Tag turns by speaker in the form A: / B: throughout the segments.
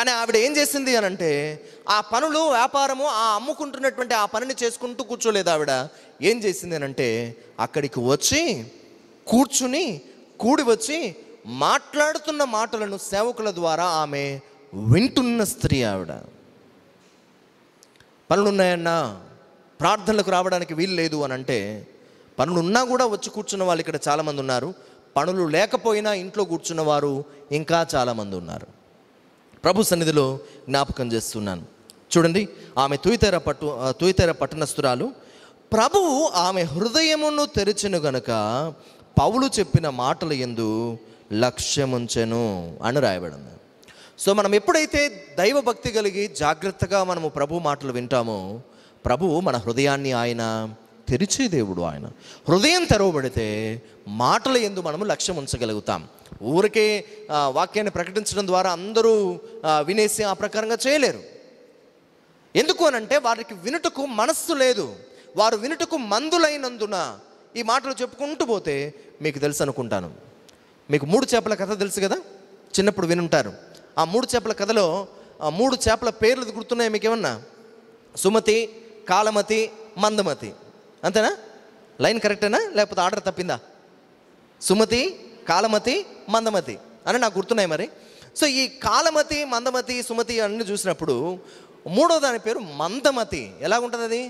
A: కానీ ఆవిడ ఏం చేసింది అని అంటే ఆ పనులు వ్యాపారము ఆ అమ్ముకుంటున్నటువంటి ఆ పనిని చేసుకుంటూ కూర్చోలేదు ఆవిడ ఏం చేసింది అని అంటే అక్కడికి వచ్చి కూర్చుని కూడి వచ్చి మాట్లాడుతున్న మాటలను సేవకుల ద్వారా ఆమె వింటున్న స్త్రీ ఆవిడ పనులున్నాయన్నా ప్రార్థనలకు రావడానికి వీలు లేదు అని అంటే పనులున్నా కూడా వచ్చి కూర్చున్న వాళ్ళు ఇక్కడ చాలామంది ఉన్నారు పనులు లేకపోయినా ఇంట్లో కూర్చున్న వారు ఇంకా చాలామంది ఉన్నారు ప్రభు సన్నిధిలో జ్ఞాపకం చేస్తున్నాను చూడండి ఆమె తుయితెర పట్టు తుయితెర పట్టణస్తురాలు ప్రభువు ఆమె హృదయమును తెరిచెను గనుక పౌలు చెప్పిన మాటలు ఎందు లక్ష్యముంచెను అని రాయబడింది సో మనం ఎప్పుడైతే దైవభక్తి కలిగి జాగ్రత్తగా మనము ప్రభు మాటలు వింటామో ప్రభువు మన హృదయాన్ని ఆయన తెరిచే దేవుడు ఆయన హృదయం తెరవబడితే మాటల ఎందు మనము లక్ష్యం ఉంచగలుగుతాం ఊరికే వాక్యాన్ని ప్రకటించడం ద్వారా అందరూ వినేసి ఆ ప్రకారంగా చేయలేరు ఎందుకు అనంటే వారికి వినుటకు మనస్సు లేదు వారు వినుటకు మందులైనందున ఈ మాటలు చెప్పుకుంటూ పోతే మీకు తెలుసు అనుకుంటాను మీకు మూడు చేపల కథ తెలుసు కదా చిన్నప్పుడు వినుంటారు ఆ మూడు చేపల కథలో ఆ మూడు చేపల పేర్లు గుర్తున్నాయి మీకు ఏమన్నా సుమతి కాలమతి మందమతి అంతేనా లైన్ కరెక్టేనా లేకపోతే ఆర్డర్ తప్పిందా సుమతి కాలమతి మందమతి అని నాకు గుర్తున్నాయి మరి సో ఈ కాలమతి మందమతి సుమతి అన్ని చూసినప్పుడు మూడో దాని పేరు మందమతి ఎలా ఉంటుంది అది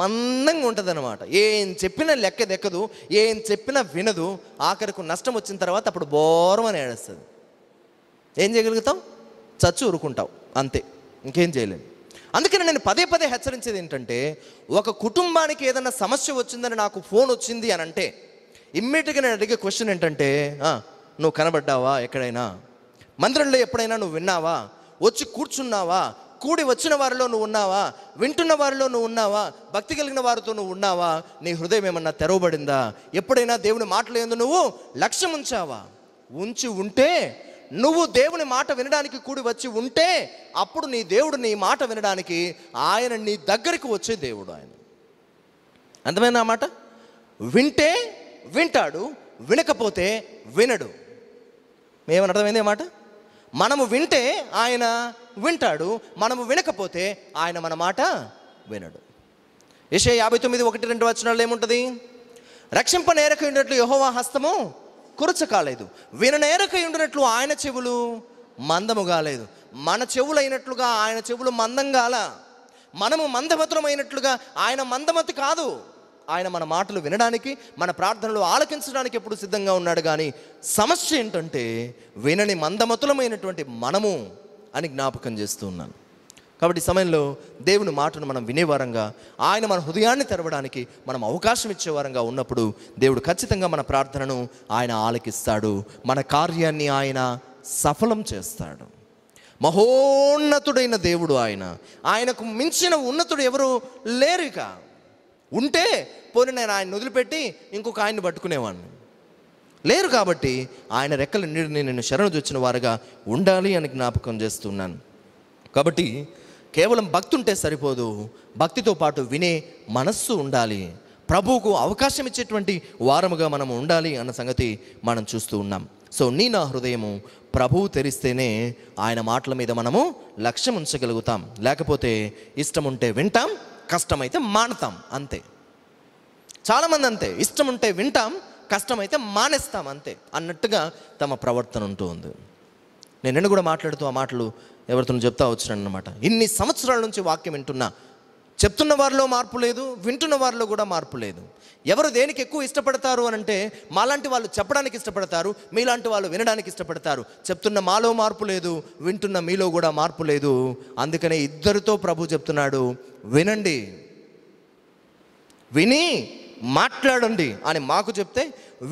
A: మందంగా ఉంటుంది అనమాట ఏం చెప్పినా లెక్క దెక్కదు ఏం చెప్పినా వినదు ఆఖరికు నష్టం వచ్చిన తర్వాత అప్పుడు బోరం అని ఏడుస్తుంది ఏం చేయగలుగుతాం చచ్చి ఊరుకుంటావు అంతే ఇంకేం చేయలేము అందుకని నేను పదే పదే హెచ్చరించేది ఏంటంటే ఒక కుటుంబానికి ఏదైనా సమస్య వచ్చిందని నాకు ఫోన్ వచ్చింది అని అంటే ఇమ్మీడియట్గా నేను అడిగే క్వశ్చన్ ఏంటంటే నువ్వు కనబడ్డావా ఎక్కడైనా మందిరంలో ఎప్పుడైనా నువ్వు విన్నావా వచ్చి కూర్చున్నావా కూడి వచ్చిన వారిలో నువ్వు ఉన్నావా వింటున్న వారిలో నువ్వు ఉన్నావా భక్తి కలిగిన వారితో నువ్వు ఉన్నావా నీ హృదయం ఏమన్నా తెరవబడిందా ఎప్పుడైనా దేవుని మాటలు ఏందు నువ్వు లక్ష్యం ఉంచావా ఉంచి ఉంటే నువ్వు దేవుని మాట వినడానికి కూడి వచ్చి ఉంటే అప్పుడు నీ దేవుడు నీ మాట వినడానికి ఆయన నీ దగ్గరికి వచ్చే దేవుడు ఆయన అందమైన మాట వింటే వింటాడు వినకపోతే వినడు ఏమని అర్థమైంది మాట మనము వింటే ఆయన వింటాడు మనము వినకపోతే ఆయన మన మాట వినడు ఏషే యాభై తొమ్మిది ఒకటి రెండు వచనాలు ఏముంటుంది రక్షింప నేరకై ఉండినట్లు యహోవా హస్తము కురచ కాలేదు విన నేరకై ఉండినట్లు ఆయన చెవులు మందము కాలేదు మన చెవులు అయినట్లుగా ఆయన చెవులు మందం కాల మనము మందమతులమైనట్లుగా ఆయన మందమతి కాదు ఆయన మన మాటలు వినడానికి మన ప్రార్థనలు ఆలకించడానికి ఎప్పుడు సిద్ధంగా ఉన్నాడు కానీ సమస్య ఏంటంటే వినని మందమతులమైనటువంటి మనము అని జ్ఞాపకం చేస్తూ ఉన్నాను కాబట్టి ఈ సమయంలో దేవుని మాటను మనం వినేవారంగా ఆయన మన హృదయాన్ని తెరవడానికి మనం అవకాశం ఇచ్చేవారంగా ఉన్నప్పుడు దేవుడు ఖచ్చితంగా మన ప్రార్థనను ఆయన ఆలకిస్తాడు మన కార్యాన్ని ఆయన సఫలం చేస్తాడు మహోన్నతుడైన దేవుడు ఆయన ఆయనకు మించిన ఉన్నతుడు ఎవరు లేరు ఉంటే పోని నేను ఆయన వదిలిపెట్టి ఇంకొక ఆయన్ని పట్టుకునేవాడిని లేరు కాబట్టి ఆయన రెక్కల నీడిని నేను శరణు తెచ్చిన వారుగా ఉండాలి అని జ్ఞాపకం చేస్తున్నాను కాబట్టి కేవలం భక్తి ఉంటే సరిపోదు భక్తితో పాటు వినే మనస్సు ఉండాలి ప్రభువుకు అవకాశం ఇచ్చేటువంటి వారముగా మనం ఉండాలి అన్న సంగతి మనం చూస్తూ ఉన్నాం సో నీ నా హృదయము ప్రభువు తెరిస్తేనే ఆయన మాటల మీద మనము లక్ష్యం ఉంచగలుగుతాం లేకపోతే ఇష్టం ఉంటే వింటాం కష్టమైతే మానతాం అంతే చాలామంది అంతే ఇష్టం ఉంటే వింటాం కష్టమైతే మానేస్తాం అంతే అన్నట్టుగా తమ ప్రవర్తన ఉంటూ ఉంది నేను నిన్ను కూడా మాట్లాడుతూ ఆ మాటలు ఎవరితో చెప్తా వచ్చినాను అనమాట ఇన్ని సంవత్సరాల నుంచి వాక్యం వింటున్నా చెప్తున్న వారిలో మార్పు లేదు వింటున్న వారిలో కూడా మార్పు లేదు ఎవరు దేనికి ఎక్కువ ఇష్టపడతారు అని అంటే మాలాంటి వాళ్ళు చెప్పడానికి ఇష్టపడతారు మీలాంటి వాళ్ళు వినడానికి ఇష్టపడతారు చెప్తున్న మాలో మార్పు లేదు వింటున్న మీలో కూడా మార్పు లేదు అందుకనే ఇద్దరితో ప్రభు చెప్తున్నాడు వినండి విని మాట్లాడండి అని మాకు చెప్తే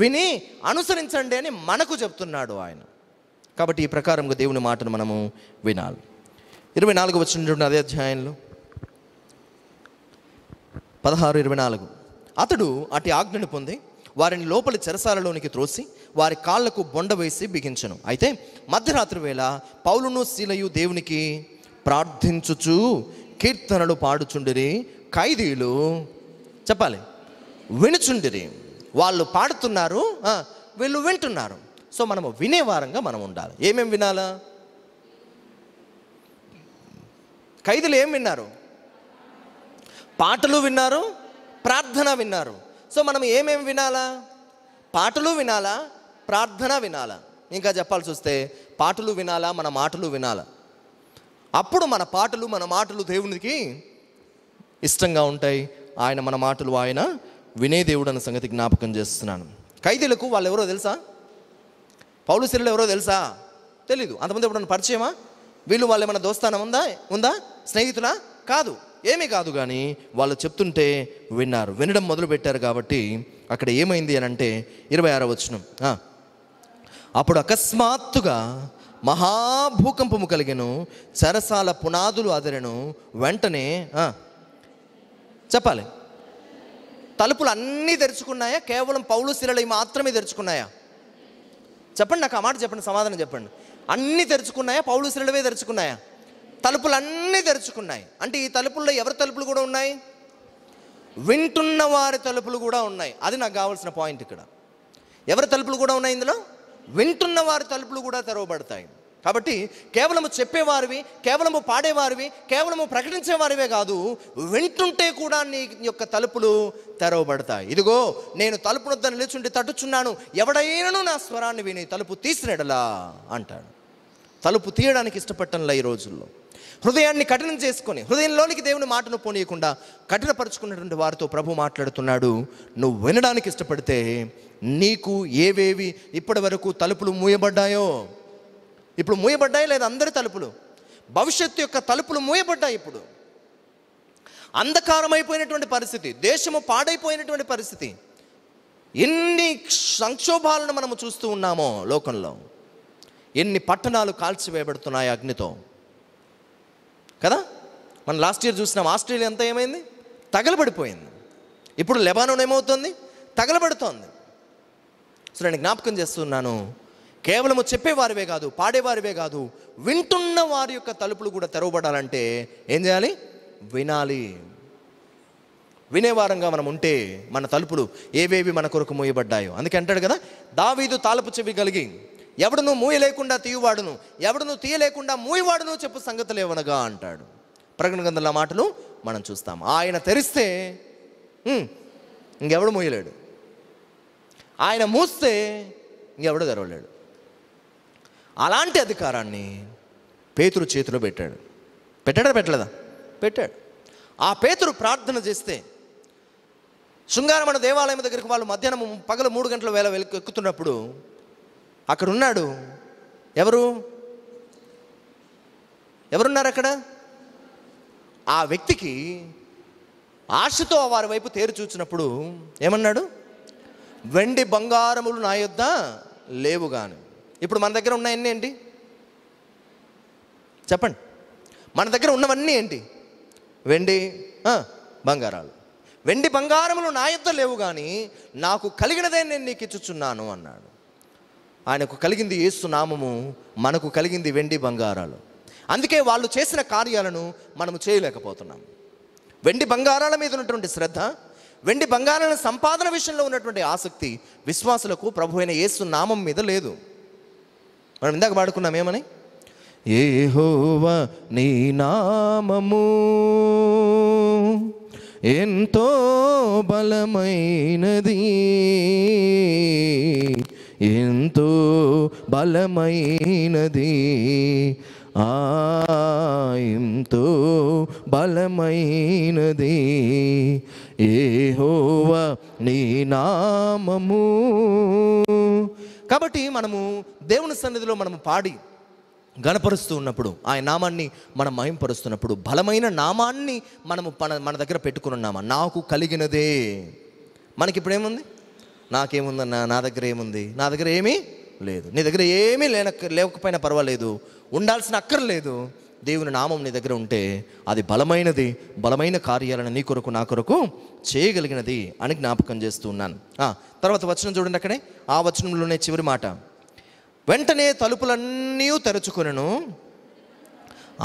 A: విని అనుసరించండి అని మనకు చెప్తున్నాడు ఆయన కాబట్టి ఈ ప్రకారంగా దేవుని మాటను మనము వినాలి ఇరవై నాలుగు వచ్చిన అదే అధ్యాయంలో పదహారు ఇరవై నాలుగు అతడు అటు ఆజ్ఞను పొంది వారిని లోపలి చెరసాలలోనికి త్రోసి వారి కాళ్లకు బొండ వేసి బిగించను అయితే మధ్యరాత్రి వేళ పౌలును శీలయు దేవునికి ప్రార్థించుచు కీర్తనలు పాడుచుండిరి ఖైదీలు చెప్పాలి వినుచుండిరి వాళ్ళు పాడుతున్నారు వీళ్ళు వింటున్నారు సో మనము వినేవారంగా మనం ఉండాలి ఏమేమి వినాలా ఖైదీలు ఏం విన్నారు పాటలు విన్నారు ప్రార్థన విన్నారు సో మనం ఏమేమి వినాలా పాటలు వినాలా ప్రార్థన వినాలా ఇంకా చెప్పాల్సి వస్తే పాటలు వినాలా మన మాటలు వినాలా అప్పుడు మన పాటలు మన మాటలు దేవునికి ఇష్టంగా ఉంటాయి ఆయన మన మాటలు ఆయన వినే దేవుడు అన్న సంగతి జ్ఞాపకం చేస్తున్నాను ఖైదీలకు వాళ్ళు ఎవరో తెలుసా పౌలు సిరులు ఎవరో తెలుసా తెలీదు అంతమంది ఎప్పుడన్నా పరిచయమా వీళ్ళు వాళ్ళు ఏమైనా దోస్తానం ఉందా ఉందా స్నేహితులా కాదు ఏమీ కాదు కానీ వాళ్ళు చెప్తుంటే విన్నారు వినడం మొదలుపెట్టారు కాబట్టి అక్కడ ఏమైంది అని అంటే ఇరవై ఆరో వచ్చినం అప్పుడు అకస్మాత్తుగా మహాభూకంపము కలిగను చరసాల పునాదులు అదిరెను వెంటనే చెప్పాలి తలుపులు అన్నీ తెరుచుకున్నాయా కేవలం పౌలు శిలలు మాత్రమే తెరుచుకున్నాయా చెప్పండి నాకు ఆ మాట చెప్పండి సమాధానం చెప్పండి అన్నీ తెరుచుకున్నాయా పౌలు శిలలవే తెరుచుకున్నాయా తలుపులన్నీ తెరుచుకున్నాయి అంటే ఈ తలుపుల్లో ఎవరి తలుపులు కూడా ఉన్నాయి వింటున్న వారి తలుపులు కూడా ఉన్నాయి అది నాకు కావాల్సిన పాయింట్ ఇక్కడ ఎవరి తలుపులు కూడా ఉన్నాయి ఇందులో వింటున్న వారి తలుపులు కూడా తెరవబడతాయి కాబట్టి కేవలము చెప్పేవారివి కేవలము పాడేవారివి కేవలము ప్రకటించేవారివే కాదు వింటుంటే కూడా నీ యొక్క తలుపులు తెరవబడతాయి ఇదిగో నేను తలుపు వద్ద నిలుచుండి తట్టుచున్నాను ఎవడైనను నా స్వరాన్ని విని తలుపు తీసినడలా అంటాడు తలుపు తీయడానికి ఇష్టపట్టంలా ఈ రోజుల్లో హృదయాన్ని కఠినం చేసుకొని హృదయంలోనికి దేవుని మాటను పోనీయకుండా కఠినపరుచుకున్నటువంటి వారితో ప్రభు మాట్లాడుతున్నాడు నువ్వు వినడానికి ఇష్టపడితే నీకు ఏవేవి ఇప్పటి వరకు తలుపులు మూయబడ్డాయో ఇప్పుడు మూయబడ్డాయి లేదా అందరి తలుపులు భవిష్యత్తు యొక్క తలుపులు మూయబడ్డాయి ఇప్పుడు అంధకారమైపోయినటువంటి పరిస్థితి దేశము పాడైపోయినటువంటి పరిస్థితి ఎన్ని సంక్షోభాలను మనము చూస్తూ ఉన్నామో లోకంలో ఎన్ని పట్టణాలు కాల్చివేయబడుతున్నాయి అగ్నితో కదా మనం లాస్ట్ ఇయర్ చూసినాం ఆస్ట్రేలియా అంతా ఏమైంది తగలబడిపోయింది ఇప్పుడు లెబానోన్ ఏమవుతుంది తగలబడుతోంది సో నేను జ్ఞాపకం చేస్తున్నాను కేవలము చెప్పేవారివే కాదు పాడేవారివే కాదు వింటున్న వారి యొక్క తలుపులు కూడా తెరవబడాలంటే ఏం చేయాలి వినాలి వినేవారంగా మనం ఉంటే మన తలుపులు ఏవేవి మన కొరకు మోయబడ్డాయో అందుకే అంటాడు కదా దావీదు తాలపు చెవి కలిగి ఎవడును మూయలేకుండా తీయవాడును ఎవడును తీయలేకుండా మూయవాడును చెప్పు సంగతులు ఏమనగా అంటాడు ప్రకటన గంధల మాటలు మనం చూస్తాం ఆయన తెరిస్తే ఇంకెవడు మూయలేడు ఆయన మూస్తే ఇంకెవడు తెరవలేడు అలాంటి అధికారాన్ని పేతురు చేతిలో పెట్టాడు పెట్టాడా పెట్టలేదా పెట్టాడు ఆ పేతురు ప్రార్థన చేస్తే శృంగారమణ దేవాలయం దగ్గరికి వాళ్ళు మధ్యాహ్నం పగలు మూడు గంటల వేళ ఎక్కుతున్నప్పుడు అక్కడ ఉన్నాడు ఎవరు ఎవరున్నారు అక్కడ ఆ వ్యక్తికి ఆశతో వారి వైపు తేరు చూచినప్పుడు ఏమన్నాడు వెండి బంగారములు నా యొద్ద లేవుగాను ఇప్పుడు మన దగ్గర ఉన్నాయన్నీ ఏంటి చెప్పండి మన దగ్గర ఉన్నవన్నీ ఏంటి వెండి బంగారాలు వెండి బంగారములు నా యొద్ద లేవు కానీ నాకు కలిగినదే నేను నీకు ఇచ్చుచున్నాను అన్నాడు ఆయనకు కలిగింది యేసు నామము మనకు కలిగింది వెండి బంగారాలు అందుకే వాళ్ళు చేసిన కార్యాలను మనము చేయలేకపోతున్నాం వెండి బంగారాల మీద ఉన్నటువంటి శ్రద్ధ వెండి బంగారాల సంపాదన విషయంలో ఉన్నటువంటి ఆసక్తి విశ్వాసులకు ప్రభు అయిన యేసు నామం మీద లేదు మనం ఇందాక పాడుకున్నాం ఏమని ఏహోవా నీ నామము ఎంతో బలమైనది ఎంతో బలమైనది ఆయంతో బలమైనది ఏహోవ నీ నామము కాబట్టి మనము దేవుని సన్నిధిలో మనము పాడి గణపరుస్తూ ఉన్నప్పుడు ఆయన నామాన్ని మనం మహింపరుస్తున్నప్పుడు బలమైన నామాన్ని మనము మన మన దగ్గర పెట్టుకుని ఉన్నామా నాకు కలిగినదే మనకి ఇప్పుడు ఏముంది నాకేముందన్న నా దగ్గర ఏముంది నా దగ్గర ఏమీ లేదు నీ దగ్గర ఏమీ లేనక్క లేకపోయినా పర్వాలేదు ఉండాల్సిన అక్కర్లేదు దేవుని నామం నీ దగ్గర ఉంటే అది బలమైనది బలమైన కార్యాలను నీ కొరకు నా కొరకు చేయగలిగినది అని జ్ఞాపకం చేస్తూ ఉన్నాను తర్వాత వచనం చూడండి అక్కడే ఆ వచనంలోనే చివరి మాట వెంటనే తలుపులన్నీ తెరుచుకొనను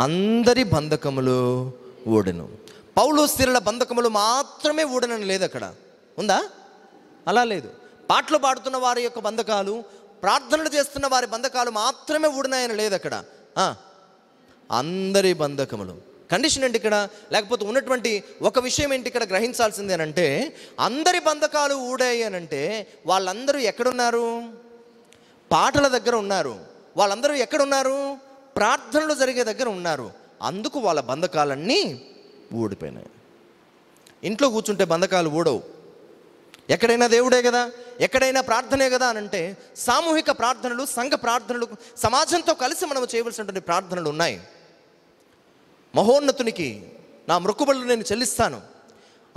A: అందరి బంధకములు ఓడను పౌలు స్థిరల బంధకములు మాత్రమే ఊడనని లేదు అక్కడ ఉందా అలా లేదు పాటలు పాడుతున్న వారి యొక్క బంధకాలు ప్రార్థనలు చేస్తున్న వారి బంధకాలు మాత్రమే ఊడినాయని లేదు అక్కడ అందరి బంధకములు కండిషన్ ఏంటి ఇక్కడ లేకపోతే ఉన్నటువంటి ఒక విషయం ఏంటి ఇక్కడ గ్రహించాల్సింది అంటే అందరి బంధకాలు ఊడాయి అని అంటే వాళ్ళందరూ ఎక్కడున్నారు పాటల దగ్గర ఉన్నారు వాళ్ళందరూ ఎక్కడున్నారు ప్రార్థనలు జరిగే దగ్గర ఉన్నారు అందుకు వాళ్ళ బంధకాలన్నీ ఊడిపోయినాయి ఇంట్లో కూర్చుంటే బంధకాలు ఊడవు ఎక్కడైనా దేవుడే కదా ఎక్కడైనా ప్రార్థనే కదా అని అంటే సామూహిక ప్రార్థనలు సంఘ ప్రార్థనలు సమాజంతో కలిసి మనం చేయవలసినటువంటి ప్రార్థనలు ఉన్నాయి మహోన్నతునికి నా మృక్కుబళ్ళు నేను చెల్లిస్తాను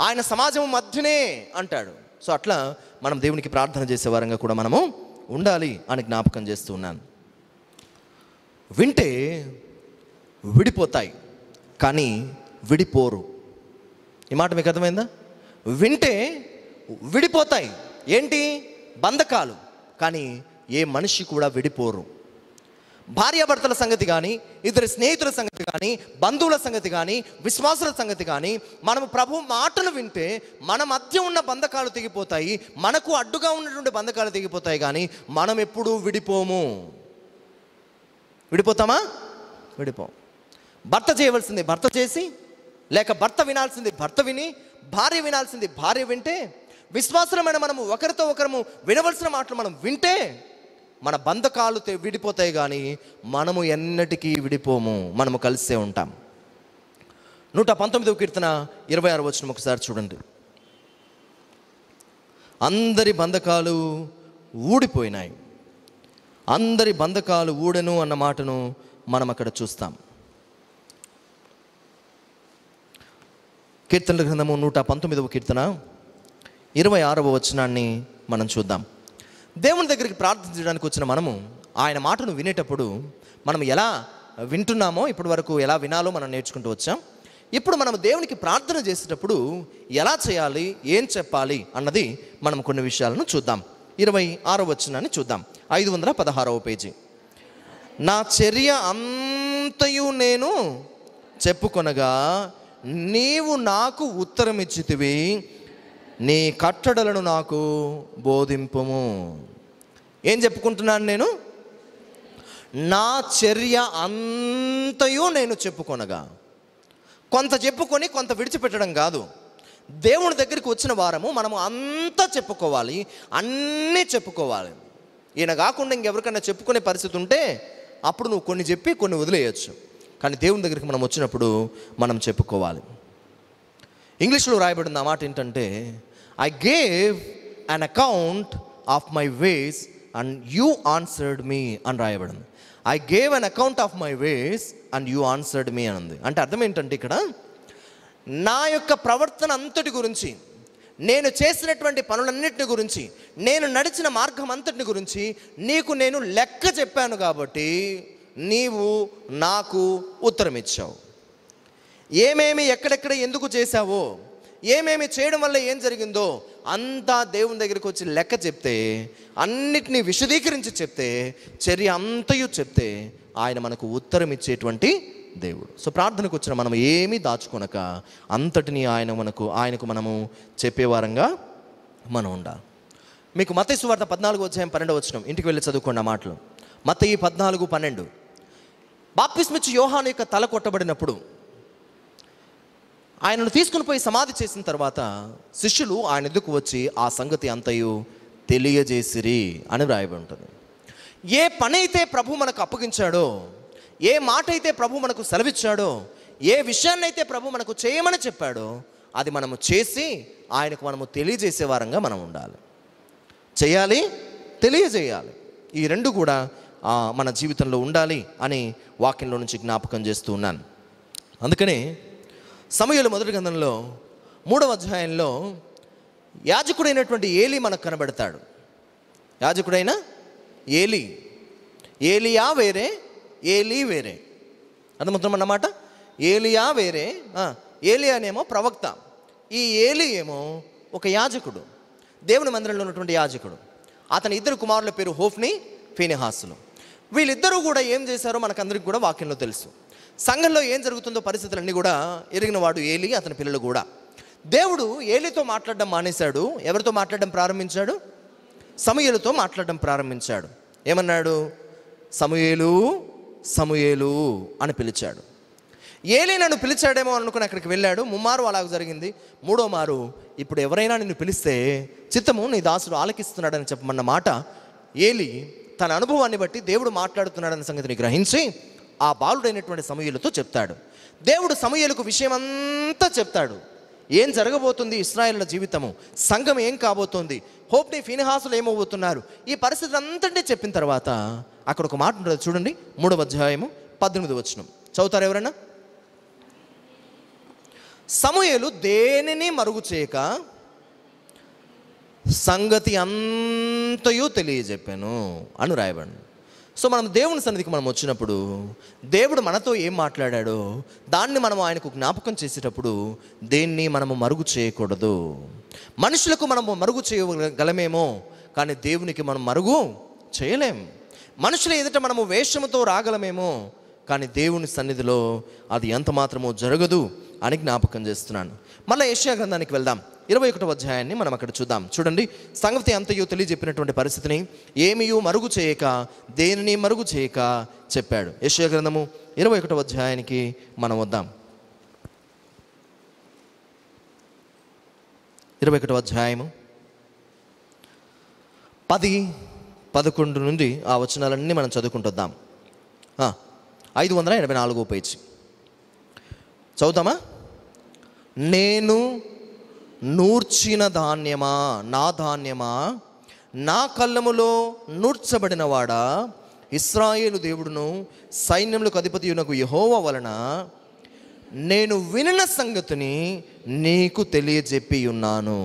A: ఆయన సమాజం మధ్యనే అంటాడు సో అట్లా మనం దేవునికి ప్రార్థన చేసే వారంగా కూడా మనము ఉండాలి అని జ్ఞాపకం చేస్తూ ఉన్నాను వింటే విడిపోతాయి కానీ విడిపోరు ఈ మాట మీకు అర్థమైందా వింటే విడిపోతాయి ఏంటి బంధకాలు కానీ ఏ మనిషి కూడా విడిపోరు భార్యాభర్తల సంగతి కానీ ఇద్దరు స్నేహితుల సంగతి కానీ బంధువుల సంగతి కానీ విశ్వాసుల సంగతి కానీ మనము ప్రభు మాటలు వింటే మన మధ్య ఉన్న బంధకాలు తెగిపోతాయి మనకు అడ్డుగా ఉన్నటువంటి బంధకాలు తెగిపోతాయి కానీ మనం ఎప్పుడూ విడిపోము విడిపోతామా విడిపోం భర్త చేయవలసింది భర్త చేసి లేక భర్త వినాల్సింది భర్త విని భార్య వినాల్సింది భార్య వింటే విశ్వాసమైన మనము ఒకరితో ఒకరము వినవలసిన మాటలు మనం వింటే మన బంధకాలు విడిపోతాయి కానీ మనము ఎన్నటికీ విడిపోము మనము కలిసే ఉంటాం నూట పంతొమ్మిదవ కీర్తన ఇరవై ఆరు వచ్చిన ఒకసారి చూడండి అందరి బంధకాలు ఊడిపోయినాయి అందరి బంధకాలు ఊడెను అన్న మాటను మనం అక్కడ చూస్తాం కీర్తనల గ్రంథము నూట పంతొమ్మిదవ కీర్తన ఇరవై ఆరవ వచనాన్ని మనం చూద్దాం దేవుని దగ్గరికి ప్రార్థించడానికి వచ్చిన మనము ఆయన మాటను వినేటప్పుడు మనం ఎలా వింటున్నామో ఇప్పటి వరకు ఎలా వినాలో మనం నేర్చుకుంటూ వచ్చాం ఇప్పుడు మనం దేవునికి ప్రార్థన చేసేటప్పుడు ఎలా చేయాలి ఏం చెప్పాలి అన్నది మనం కొన్ని విషయాలను చూద్దాం ఇరవై ఆరో వచనాన్ని చూద్దాం ఐదు వందల పదహారవ పేజీ నా చర్య అంతయు నేను చెప్పుకొనగా నీవు నాకు ఉత్తరం ఇచ్చితివి నీ కట్టడలను నాకు బోధింపము ఏం చెప్పుకుంటున్నాను నేను నా చర్య అంతయు నేను చెప్పుకొనగా కొంత చెప్పుకొని కొంత విడిచిపెట్టడం కాదు దేవుని దగ్గరికి వచ్చిన వారము మనము అంతా చెప్పుకోవాలి అన్నీ చెప్పుకోవాలి ఈయన కాకుండా ఇంకెవరికైనా చెప్పుకునే పరిస్థితి ఉంటే అప్పుడు నువ్వు కొన్ని చెప్పి కొన్ని వదిలేయచ్చు కానీ దేవుని దగ్గరికి మనం వచ్చినప్పుడు మనం చెప్పుకోవాలి ఇంగ్లీష్లో రాయబడిన మాట ఏంటంటే I gave an account of my ways and you answered me అని రాయబడింది I gave an account of my ways and you answered me అని ఉంది అంటే అర్థం ఏంటంటే ఇక్కడ నా యొక్క ప్రవర్తన అంతటి గురించి నేను చేసినటువంటి పనులన్నిటిని గురించి నేను నడిచిన మార్గం అంతటిని గురించి నీకు నేను లెక్క చెప్పాను కాబట్టి నీవు నాకు ఉత్తరం ఇచ్చావు ఏమేమి ఎక్కడెక్కడ ఎందుకు చేశావో ఏమేమి చేయడం వల్ల ఏం జరిగిందో అంతా దేవుని దగ్గరికి వచ్చి లెక్క చెప్తే అన్నిటినీ విశదీకరించి చెప్తే చర్య అంతయు చెప్తే ఆయన మనకు ఉత్తరం ఇచ్చేటువంటి దేవుడు సో ప్రార్థనకు వచ్చిన మనం ఏమీ దాచుకొనక అంతటిని ఆయన మనకు ఆయనకు మనము చెప్పేవారంగా మనం ఉండాలి మీకు మత వార్త పద్నాలుగు అధ్యాయం పన్నెండు వచ్చిన ఇంటికి వెళ్ళి చదువుకున్న మాటలు మత ఈ పద్నాలుగు పన్నెండు బాప్తిస్మిచ్చి యోహాను యొక్క తల కొట్టబడినప్పుడు ఆయనను తీసుకుని పోయి సమాధి చేసిన తర్వాత శిష్యులు ఆయన ఎదుకు వచ్చి ఆ సంగతి అంతయు తెలియజేసిరి అని వ్రాయబడి ఉంటుంది ఏ పని అయితే ప్రభు మనకు అప్పగించాడో ఏ మాట అయితే ప్రభు మనకు సెలవిచ్చాడో ఏ విషయాన్ని అయితే ప్రభు మనకు చేయమని చెప్పాడో అది మనము చేసి ఆయనకు మనము తెలియజేసే వారంగా మనం ఉండాలి చేయాలి తెలియజేయాలి ఈ రెండు కూడా మన జీవితంలో ఉండాలి అని వాక్యంలో నుంచి జ్ఞాపకం చేస్తూ ఉన్నాను అందుకనే సమయంలో మొదటి గ్రంథంలో మూడవ అధ్యాయంలో యాజకుడైనటువంటి ఏలి మనకు కనబడతాడు యాజకుడైన ఏలి ఏలియా వేరే ఏలి వేరే అర్థమవుతున్నాం అన్నమాట ఏలియా వేరే ఏలి అనేమో ప్రవక్త ఈ ఏలి ఏమో ఒక యాజకుడు దేవుని మందిరంలో ఉన్నటువంటి యాజకుడు అతని ఇద్దరు కుమారుల పేరు హోఫ్ని ఫీనిహాసులు వీళ్ళిద్దరూ కూడా ఏం చేశారో మనకందరికి కూడా వాక్యంలో తెలుసు సంఘంలో ఏం జరుగుతుందో పరిస్థితులన్నీ కూడా ఎరిగిన వాడు ఏలి అతని పిల్లలు కూడా దేవుడు ఏలితో మాట్లాడడం మానేశాడు ఎవరితో మాట్లాడడం ప్రారంభించాడు సమయలతో మాట్లాడడం ప్రారంభించాడు ఏమన్నాడు సమయలు సమయలు అని పిలిచాడు ఏలి నన్ను పిలిచాడేమో అనుకుని అక్కడికి వెళ్ళాడు ముమ్మారు అలాగ జరిగింది మూడో మారు ఇప్పుడు ఎవరైనా నిన్ను పిలిస్తే చిత్తము నీ దాసుడు ఆలకిస్తున్నాడని చెప్పమన్న మాట ఏలి తన అనుభవాన్ని బట్టి దేవుడు మాట్లాడుతున్నాడన్న సంగతిని గ్రహించి ఆ బాలుడైనటువంటి సమయలతో చెప్తాడు దేవుడు సమయలకు విషయమంతా చెప్తాడు ఏం జరగబోతుంది ఇస్రాయల్ల జీవితము సంఘం ఏం కాబోతుంది హోప్ డే ఫినిహాసులు ఏమవుతున్నారు ఈ పరిస్థితులు అంతటి చెప్పిన తర్వాత అక్కడ ఒక మాట ఉంటుంది చూడండి మూడవ అధ్యాయము పద్దెనిమిది వచ్చిన చదువుతారు ఎవరైనా సమూహలు దేనిని మరుగు చేయక సంగతి అంతయు తెలియజెప్పాను అని రాయబడి సో మనం దేవుని సన్నిధికి మనం వచ్చినప్పుడు దేవుడు మనతో ఏం మాట్లాడాడో దాన్ని మనం ఆయనకు జ్ఞాపకం చేసేటప్పుడు దేన్ని మనము మరుగు చేయకూడదు మనుషులకు మనము మరుగు చేయగలమేమో కానీ దేవునికి మనం మరుగు చేయలేం మనుషుల ఎదుట మనము వేషముతో రాగలమేమో కానీ దేవుని సన్నిధిలో అది ఎంత మాత్రమో జరగదు అని జ్ఞాపకం చేస్తున్నాను మళ్ళీ ఏషియా గ్రంథానికి వెళ్దాం ఇరవై ఒకటో అధ్యాయాన్ని మనం అక్కడ చూద్దాం చూడండి సంగతి అంతయో తెలియజెప్పినటువంటి పరిస్థితిని ఏమియో మరుగు చేయక దేనిని మరుగు చేయక చెప్పాడు యశ్వ గ్రంథము ఇరవై ఒకటో అధ్యాయానికి మనం వద్దాం ఇరవై ఒకటో అధ్యాయము పది పదకొండు నుండి ఆ వచనాలన్నీ మనం చదువుకుంటుద్దాం ఐదు వందల ఎనభై నాలుగో పేజీ చదువుతామా నేను నూర్చిన ధాన్యమా నా ధాన్యమా నా కళ్ళములో నూర్చబడినవాడా ఇస్రాయేలు దేవుడును సైన్యములకు అధిపతియునకు యహోవ వలన నేను వినిన సంగతిని నీకు తెలియజెప్పి ఉన్నాను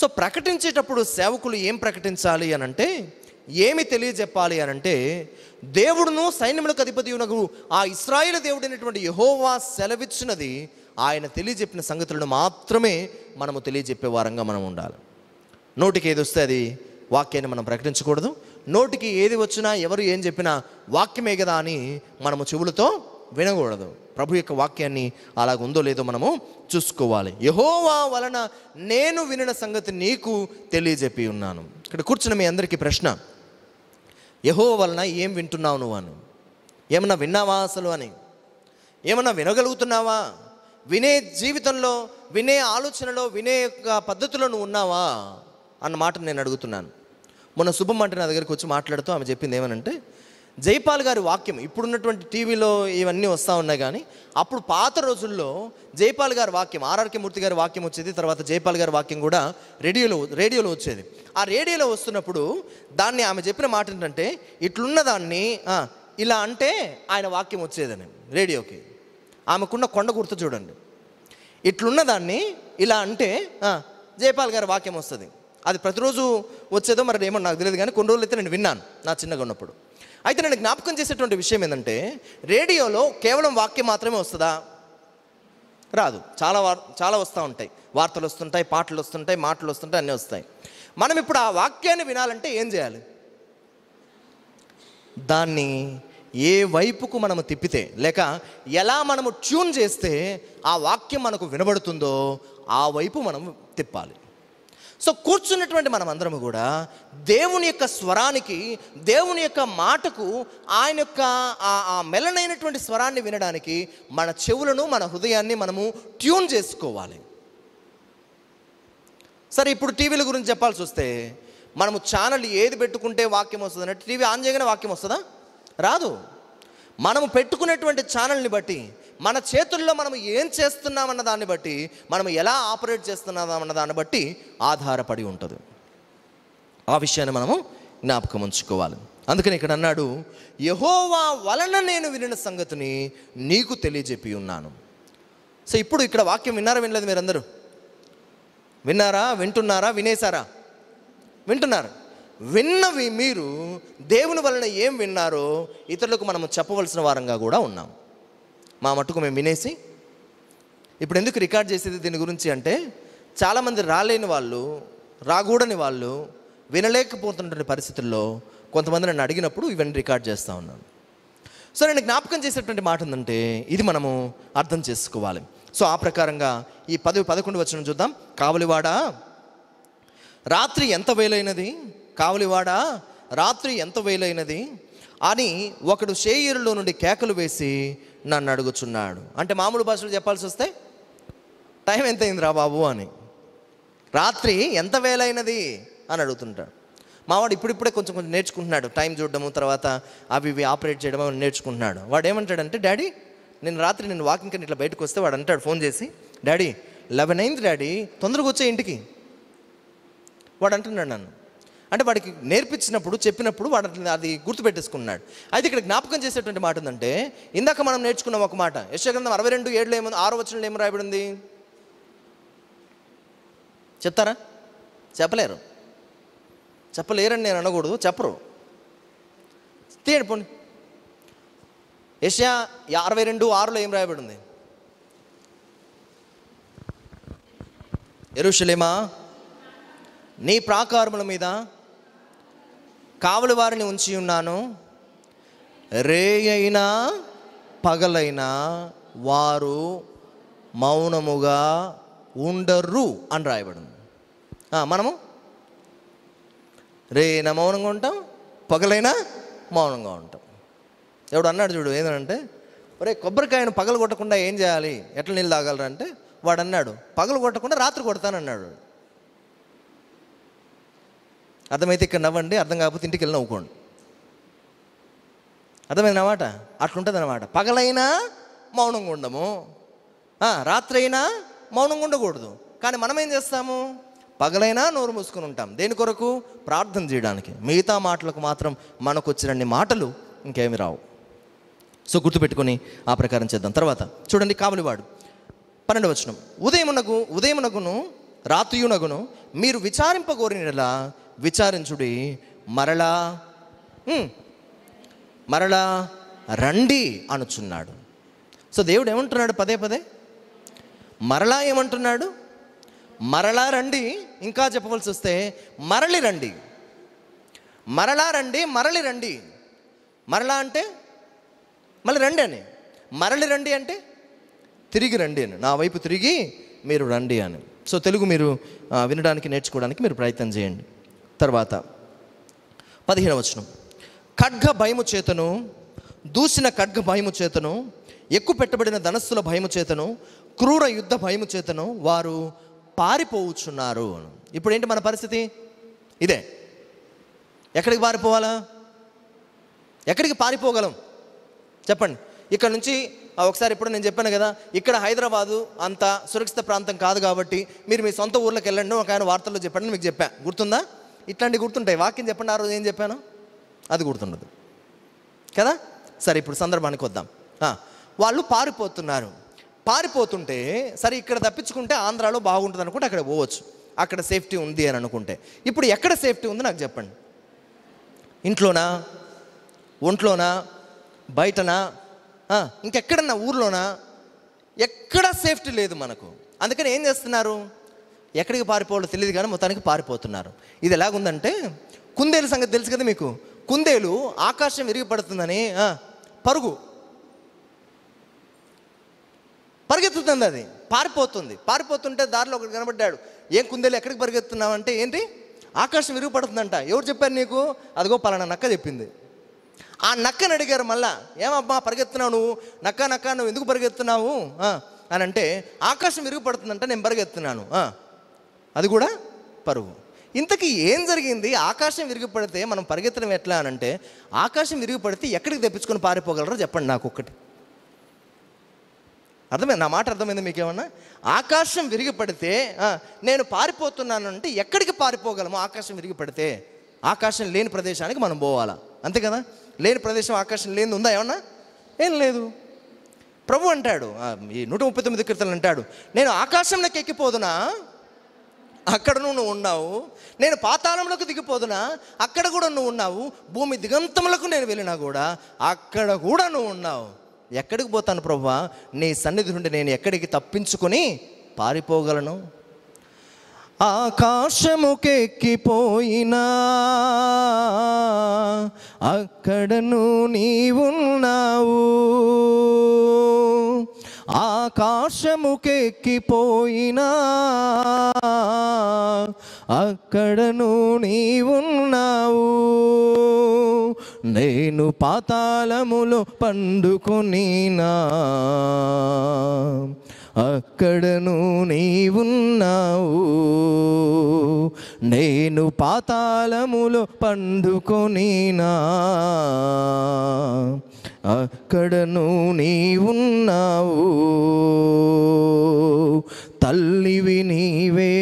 A: సో ప్రకటించేటప్పుడు సేవకులు ఏం ప్రకటించాలి అని అంటే ఏమి తెలియజెప్పాలి అనంటే దేవుడును సైన్యములకు అధిపతియునకు ఆ ఇస్రాయేల్ దేవుడైనటువంటి యహోవా సెలవిచ్చినది ఆయన తెలియజెప్పిన సంగతులను మాత్రమే మనము తెలియజెప్పే వారంగా మనం ఉండాలి నోటికి ఏది వస్తే అది వాక్యాన్ని మనం ప్రకటించకూడదు నోటికి ఏది వచ్చినా ఎవరు ఏం చెప్పినా వాక్యమే కదా అని మనము చెవులతో వినకూడదు ప్రభు యొక్క వాక్యాన్ని అలాగ ఉందో లేదో మనము చూసుకోవాలి యహోవా వలన నేను వినిన సంగతి నీకు తెలియజెప్పి ఉన్నాను ఇక్కడ కూర్చున్న మీ అందరికీ ప్రశ్న యహో వలన ఏం వింటున్నావు నువ్వు అని ఏమన్నా విన్నావా అసలు అని ఏమన్నా వినగలుగుతున్నావా వినే జీవితంలో వినే ఆలోచనలో వినే పద్ధతులను పద్ధతిలో నువ్వు ఉన్నావా అన్న మాట నేను అడుగుతున్నాను మొన్న శుభం అంటే నా దగ్గరికి వచ్చి మాట్లాడుతూ ఆమె చెప్పింది ఏమనంటే జైపాల్ గారి వాక్యం ఇప్పుడున్నటువంటి టీవీలో ఇవన్నీ వస్తూ ఉన్నాయి కానీ అప్పుడు పాత రోజుల్లో జైపాల్ గారి వాక్యం ఆర్ఆర్కే మూర్తి గారి వాక్యం వచ్చేది తర్వాత జైపాల్ గారి వాక్యం కూడా రేడియోలో రేడియోలో వచ్చేది ఆ రేడియోలో వస్తున్నప్పుడు దాన్ని ఆమె చెప్పిన మాట ఏంటంటే ఇట్లున్న దాన్ని ఇలా అంటే ఆయన వాక్యం వచ్చేదని రేడియోకి ఆమెకున్న కొండ గుర్తు చూడండి ఇట్లున్న దాన్ని ఇలా అంటే జయపాల్ గారి వాక్యం వస్తుంది అది ప్రతిరోజు వచ్చేదో మరి ఏమో నాకు తెలియదు కానీ కొన్ని రోజులు అయితే నేను విన్నాను నా చిన్నగా ఉన్నప్పుడు అయితే నేను జ్ఞాపకం చేసేటువంటి విషయం ఏంటంటే రేడియోలో కేవలం వాక్యం మాత్రమే వస్తుందా రాదు చాలా వార్ చాలా వస్తూ ఉంటాయి వార్తలు వస్తుంటాయి పాటలు వస్తుంటాయి మాటలు వస్తుంటాయి అన్నీ వస్తాయి మనం ఇప్పుడు ఆ వాక్యాన్ని వినాలంటే ఏం చేయాలి దాన్ని ఏ వైపుకు మనము తిప్పితే లేక ఎలా మనము ట్యూన్ చేస్తే ఆ వాక్యం మనకు వినబడుతుందో ఆ వైపు మనం తిప్పాలి సో కూర్చున్నటువంటి మనమందరము కూడా దేవుని యొక్క స్వరానికి దేవుని యొక్క మాటకు ఆయన యొక్క ఆ మెలనైనటువంటి స్వరాన్ని వినడానికి మన చెవులను మన హృదయాన్ని మనము ట్యూన్ చేసుకోవాలి సరే ఇప్పుడు టీవీల గురించి చెప్పాల్సి వస్తే మనము ఛానల్ ఏది పెట్టుకుంటే వాక్యం వస్తుంది అంటే టీవీ ఆన్ చేయగానే వాక్యం వస్తుందా రాదు మనము పెట్టుకునేటువంటి ఛానల్ని బట్టి మన చేతుల్లో మనం ఏం చేస్తున్నామన్న దాన్ని బట్టి మనం ఎలా ఆపరేట్ చేస్తున్నామన్న దాన్ని బట్టి ఆధారపడి ఉంటుంది ఆ విషయాన్ని మనము జ్ఞాపకం ఉంచుకోవాలి అందుకని ఇక్కడ అన్నాడు యహోవా వలన నేను వినిన సంగతిని నీకు తెలియజెప్పి ఉన్నాను సో ఇప్పుడు ఇక్కడ వాక్యం విన్నారా వినలేదు మీరందరూ విన్నారా వింటున్నారా వినేశారా వింటున్నారు విన్నవి మీరు దేవుని వలన ఏం విన్నారో ఇతరులకు మనం చెప్పవలసిన వారంగా కూడా ఉన్నాం మా మట్టుకు మేము వినేసి ఇప్పుడు ఎందుకు రికార్డ్ చేసేది దీని గురించి అంటే చాలామంది రాలేని వాళ్ళు రాకూడని వాళ్ళు వినలేకపోతున్నటువంటి పరిస్థితుల్లో కొంతమంది నన్ను అడిగినప్పుడు ఇవన్నీ రికార్డ్ చేస్తూ ఉన్నాను సో నేను జ్ఞాపకం చేసేటువంటి మాట ఉందంటే ఇది మనము అర్థం చేసుకోవాలి సో ఆ ప్రకారంగా ఈ పదవి పదకొండు వచ్చిన చూద్దాం కావలివాడా రాత్రి ఎంత వేలైనది కావలివాడా రాత్రి ఎంత వేలైనది అని ఒకడు చేయిరులో నుండి కేకలు వేసి నన్ను అడుగుచున్నాడు అంటే మామూలు భాషలో చెప్పాల్సి వస్తే టైం ఎంత అయిందిరా బాబు అని రాత్రి ఎంత వేలైనది అని అడుగుతుంటాడు మావాడు ఇప్పుడిప్పుడే కొంచెం కొంచెం నేర్చుకుంటున్నాడు టైం చూడడము తర్వాత అవి ఇవి ఆపరేట్ చేయడం అని నేర్చుకుంటున్నాడు వాడు ఏమంటాడంటే డాడీ నేను రాత్రి నేను వాకింగ్ కానీ ఇట్లా బయటకు వస్తే వాడు అంటాడు ఫోన్ చేసి డాడీ లెవెన్ అయింది డాడీ తొందరగా వచ్చే ఇంటికి వాడు అంటున్నాడు నన్ను అంటే వాడికి నేర్పించినప్పుడు చెప్పినప్పుడు వాడు అది గుర్తుపెట్టేసుకున్నాడు అయితే ఇక్కడ జ్ఞాపకం చేసేటువంటి మాట ఏంటంటే ఇందాక మనం నేర్చుకున్నాం ఒక మాట యశగ్రంథం అరవై రెండు ఏడులో ఏమో ఆరో వచనంలో ఏమి రాయబడింది ఉంది చెప్తారా చెప్పలేరు చెప్పలేరని నేను అనకూడదు చెప్పరు తీయండి పోండి అరవై రెండు ఆరులో ఏం రాయబడి ఉంది ఎరుషలేమా నీ ప్రాకారముల మీద కావలి వారిని ఉంచి ఉన్నాను రే అయినా పగలైనా వారు మౌనముగా ఉండరు అని రాయబడింది మనము రే అయినా మౌనంగా ఉంటాం పగలైనా మౌనంగా ఉంటాం ఎవడు అన్నాడు చూడు ఏంటంటే రే కొబ్బరికాయను పగలు కొట్టకుండా ఏం చేయాలి ఎట్లా నీళ్ళు తాగలరంటే వాడు అన్నాడు పగలు కొట్టకుండా రాత్రి కొడతానన్నాడు అర్థమైతే ఇక్కడ నవ్వండి అర్థం కాకపోతే ఇంటికి వెళ్ళి నవ్వుకోండి అర్థమైంది అన్నమాట అట్లుంటుంది అనమాట పగలైనా మౌనంగా ఉండము రాత్రైనా మౌనంగా ఉండకూడదు కానీ మనం ఏం చేస్తాము పగలైనా నోరు మూసుకుని ఉంటాం దేని కొరకు ప్రార్థన చేయడానికి మిగతా మాటలకు మాత్రం మనకు వచ్చినన్ని మాటలు ఇంకేమి రావు సో గుర్తుపెట్టుకొని ఆ ప్రకారం చేద్దాం తర్వాత చూడండి కావలివాడు పన్నెండు వచనం ఉదయమునకు ఉదయమునకును రాత్రియునగును మీరు విచారింపగోరినలా విచారించుడి మరలా మరలా రండి అనుచున్నాడు సో దేవుడు ఏమంటున్నాడు పదే పదే మరలా ఏమంటున్నాడు మరలా రండి ఇంకా చెప్పవలసి వస్తే మరళి రండి మరలా రండి మరళి రండి మరలా అంటే మళ్ళీ రండి అని మరళి రండి అంటే తిరిగి రండి అని నా వైపు తిరిగి మీరు రండి అని సో తెలుగు మీరు వినడానికి నేర్చుకోవడానికి మీరు ప్రయత్నం చేయండి తర్వాత పదిహేడవచనం ఖడ్గ భయము చేతను దూసిన ఖడ్గ భయము చేతను ఎక్కువ పెట్టబడిన ధనస్సుల భయము చేతను క్రూర యుద్ధ భయము చేతను వారు పారిపోవచ్చున్నారు ఇప్పుడు ఏంటి మన పరిస్థితి ఇదే ఎక్కడికి పారిపోవాలా ఎక్కడికి పారిపోగలం చెప్పండి ఇక్కడ నుంచి ఒకసారి ఇప్పుడు నేను చెప్పాను కదా ఇక్కడ హైదరాబాదు అంత సురక్షిత ప్రాంతం కాదు కాబట్టి మీరు మీ సొంత ఊర్లోకి వెళ్ళండి ఒక ఆయన వార్తల్లో చెప్పండి మీకు చెప్పా గుర్తుందా ఇట్లాంటివి గుర్తుంటాయి వాక్యం చెప్పండి ఆ రోజు ఏం చెప్పాను అది గుర్తుండదు కదా సరే ఇప్పుడు సందర్భానికి వద్దాం వాళ్ళు పారిపోతున్నారు పారిపోతుంటే సరే ఇక్కడ తప్పించుకుంటే ఆంధ్రాలో బాగుంటుంది అనుకుంటే అక్కడ పోవచ్చు అక్కడ సేఫ్టీ ఉంది అని అనుకుంటే ఇప్పుడు ఎక్కడ సేఫ్టీ ఉంది నాకు చెప్పండి ఇంట్లోనా ఒంట్లోనా బయటనా ఇంకెక్కడన్నా ఊర్లోనా ఎక్కడ సేఫ్టీ లేదు మనకు అందుకని ఏం చేస్తున్నారు ఎక్కడికి పారిపోవాలో తెలియదు కానీ మొత్తానికి పారిపోతున్నారు ఇది ఎలాగుందంటే కుందేలు సంగతి తెలుసు కదా మీకు కుందేలు ఆకాశం విరిగిపడుతుందని పరుగు పరిగెత్తుతుంది అది పారిపోతుంది పారిపోతుంటే దారిలో ఒకటి కనబడ్డాడు ఏం కుందేలు ఎక్కడికి పరిగెత్తున్నావు అంటే ఏంటి ఆకాశం విరిగిపడుతుందంట ఎవరు చెప్పారు నీకు అదిగో పలానా నక్క చెప్పింది ఆ నక్కని అడిగారు మళ్ళా ఏమబ్బా పరిగెత్తున్నావు నువ్వు నక్క నక్క నువ్వు ఎందుకు పరిగెత్తున్నావు అని అంటే ఆకాశం విరిగిపడుతుందంట నేను పరిగెత్తున్నాను అది కూడా పరువు ఇంతకీ ఏం జరిగింది ఆకాశం విరిగిపడితే మనం పరిగెత్తడం ఎట్లా అని అంటే ఆకాశం విరిగిపడితే ఎక్కడికి తెప్పించుకొని పారిపోగలరో చెప్పండి నాకు ఒకటి అర్థమైంది నా మాట అర్థమైంది మీకేమన్నా ఆకాశం విరిగిపడితే నేను పారిపోతున్నాను అంటే ఎక్కడికి పారిపోగలము ఆకాశం విరిగిపడితే ఆకాశం లేని ప్రదేశానికి మనం పోవాలా అంతే కదా లేని ప్రదేశం ఆకాశం లేని ఉందా ఏమన్నా ఏం లేదు ప్రభు అంటాడు ఈ నూట ముప్పై తొమ్మిది కీర్తనలు అంటాడు నేను ఆకాశంలోకి ఎక్కిపోదునా అక్కడ నువ్వు ఉన్నావు నేను పాతాళంలోకి దిగిపోదునా అక్కడ కూడా నువ్వు ఉన్నావు భూమి దిగంతములకు నేను వెళ్ళినా కూడా అక్కడ కూడా నువ్వు ఉన్నావు ఎక్కడికి పోతాను ప్రభా నీ సన్నిధి నుండి నేను ఎక్కడికి తప్పించుకొని పారిపోగలను ఆకాశముకెక్కిపోయినా అక్కడను నీవున్నావు ఆకాశముకెక్కిపోయినా అక్కడను ఉన్నావు నేను పాతాళములో పండుకొనినా అక్కడను నీవున్నావు నేను పాతాళములో నా అక్కడను నీవున్నావు తల్లివి నీవే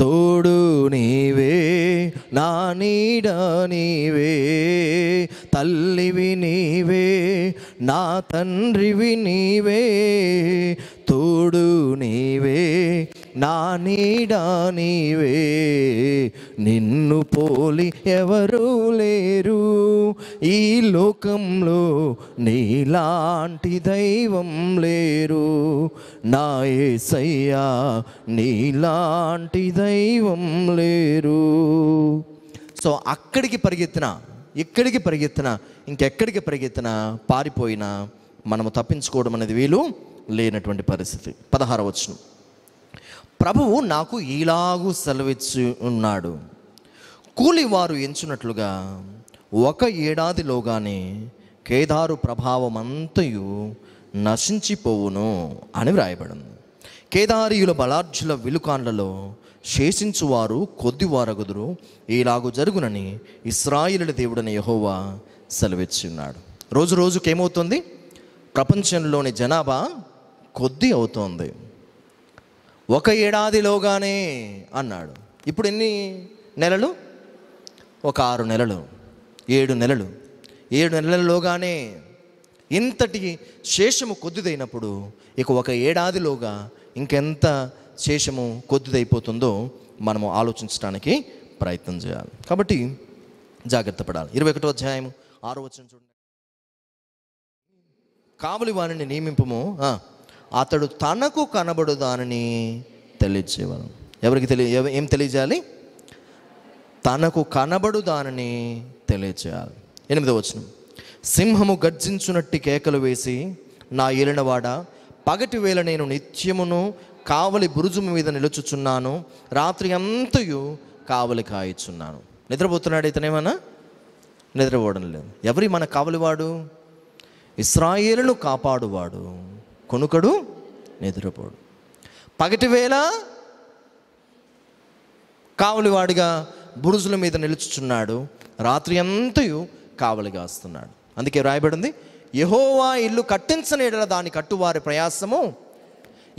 A: తోడు నీవే నా నీడ నీవే తల్లివి నీవే నా తండ్రివి నీవే తోడు నీవే నా నీడా నీవే నిన్ను పోలి ఎవరూ లేరు ఈ లోకంలో నీలాంటి దైవం లేరు నా ఏసయ్యా నీలాంటి దైవం లేరు సో అక్కడికి పరిగెత్తిన ఇక్కడికి పరిగెత్తిన ఇంకెక్కడికి పరిగెత్తిన పారిపోయినా మనము తప్పించుకోవడం అనేది వీలు లేనటువంటి పరిస్థితి పదహారవచ్చును ప్రభువు నాకు ఇలాగూ సెలవిచ్చి ఉన్నాడు కూలివారు ఎంచున్నట్లుగా ఒక ఏడాదిలోగానే కేదారు ప్రభావం అంతయు నశించిపోవును అని వ్రాయబడింది కేదారీయుల బలార్జుల విలుకాండ్లలో శేషించువారు కొద్దివారగుదురు ఈలాగు జరుగునని ఇస్రాయిలుల దేవుడని యహోవా సెలవిచ్చున్నాడు రోజు రోజుకేమవుతుంది ప్రపంచంలోని జనాభా కొద్ది అవుతోంది ఒక ఏడాదిలోగానే అన్నాడు ఇప్పుడు ఎన్ని నెలలు ఒక ఆరు నెలలు ఏడు నెలలు ఏడు నెలలలోగానే ఇంతటి శేషము కొద్దిదైనప్పుడు ఇక ఒక ఏడాదిలోగా ఇంకెంత శేషము కొద్దిదైపోతుందో మనము ఆలోచించడానికి ప్రయత్నం చేయాలి కాబట్టి జాగ్రత్త పడాలి ఇరవై ఒకటో అధ్యాయము ఆరో వచ్చిన చూడండి కావలి వారిని నియమింపము అతడు తనకు కనబడుదానని దానిని ఎవరికి తెలియ ఏం తెలియజేయాలి తనకు కనబడుదానని తెలియజేయాలి ఎనిమిదో వచనం సింహము గర్జించునట్టి కేకలు వేసి నా ఏలినవాడ పగటి వేళ నేను నిత్యమును కావలి బురుజు మీద నిలుచుచున్నాను రాత్రి అంతయు కావలి కాయిచున్నాను నిద్రపోతున్నాడు ఏమన్నా నిద్రపోవడం లేదు ఎవరి మన కావలివాడు ఇస్రాయేలును కాపాడువాడు కొనుకడు నిద్రపోడు పగటి వేళ కావలివాడిగా బురుజుల మీద నిలుచుచున్నాడు రాత్రి అంతయు కావలి కాస్తున్నాడు అందుకే రాయబడింది యహోవా ఇల్లు కట్టించని ఎడల దాని కట్టువారి ప్రయాసము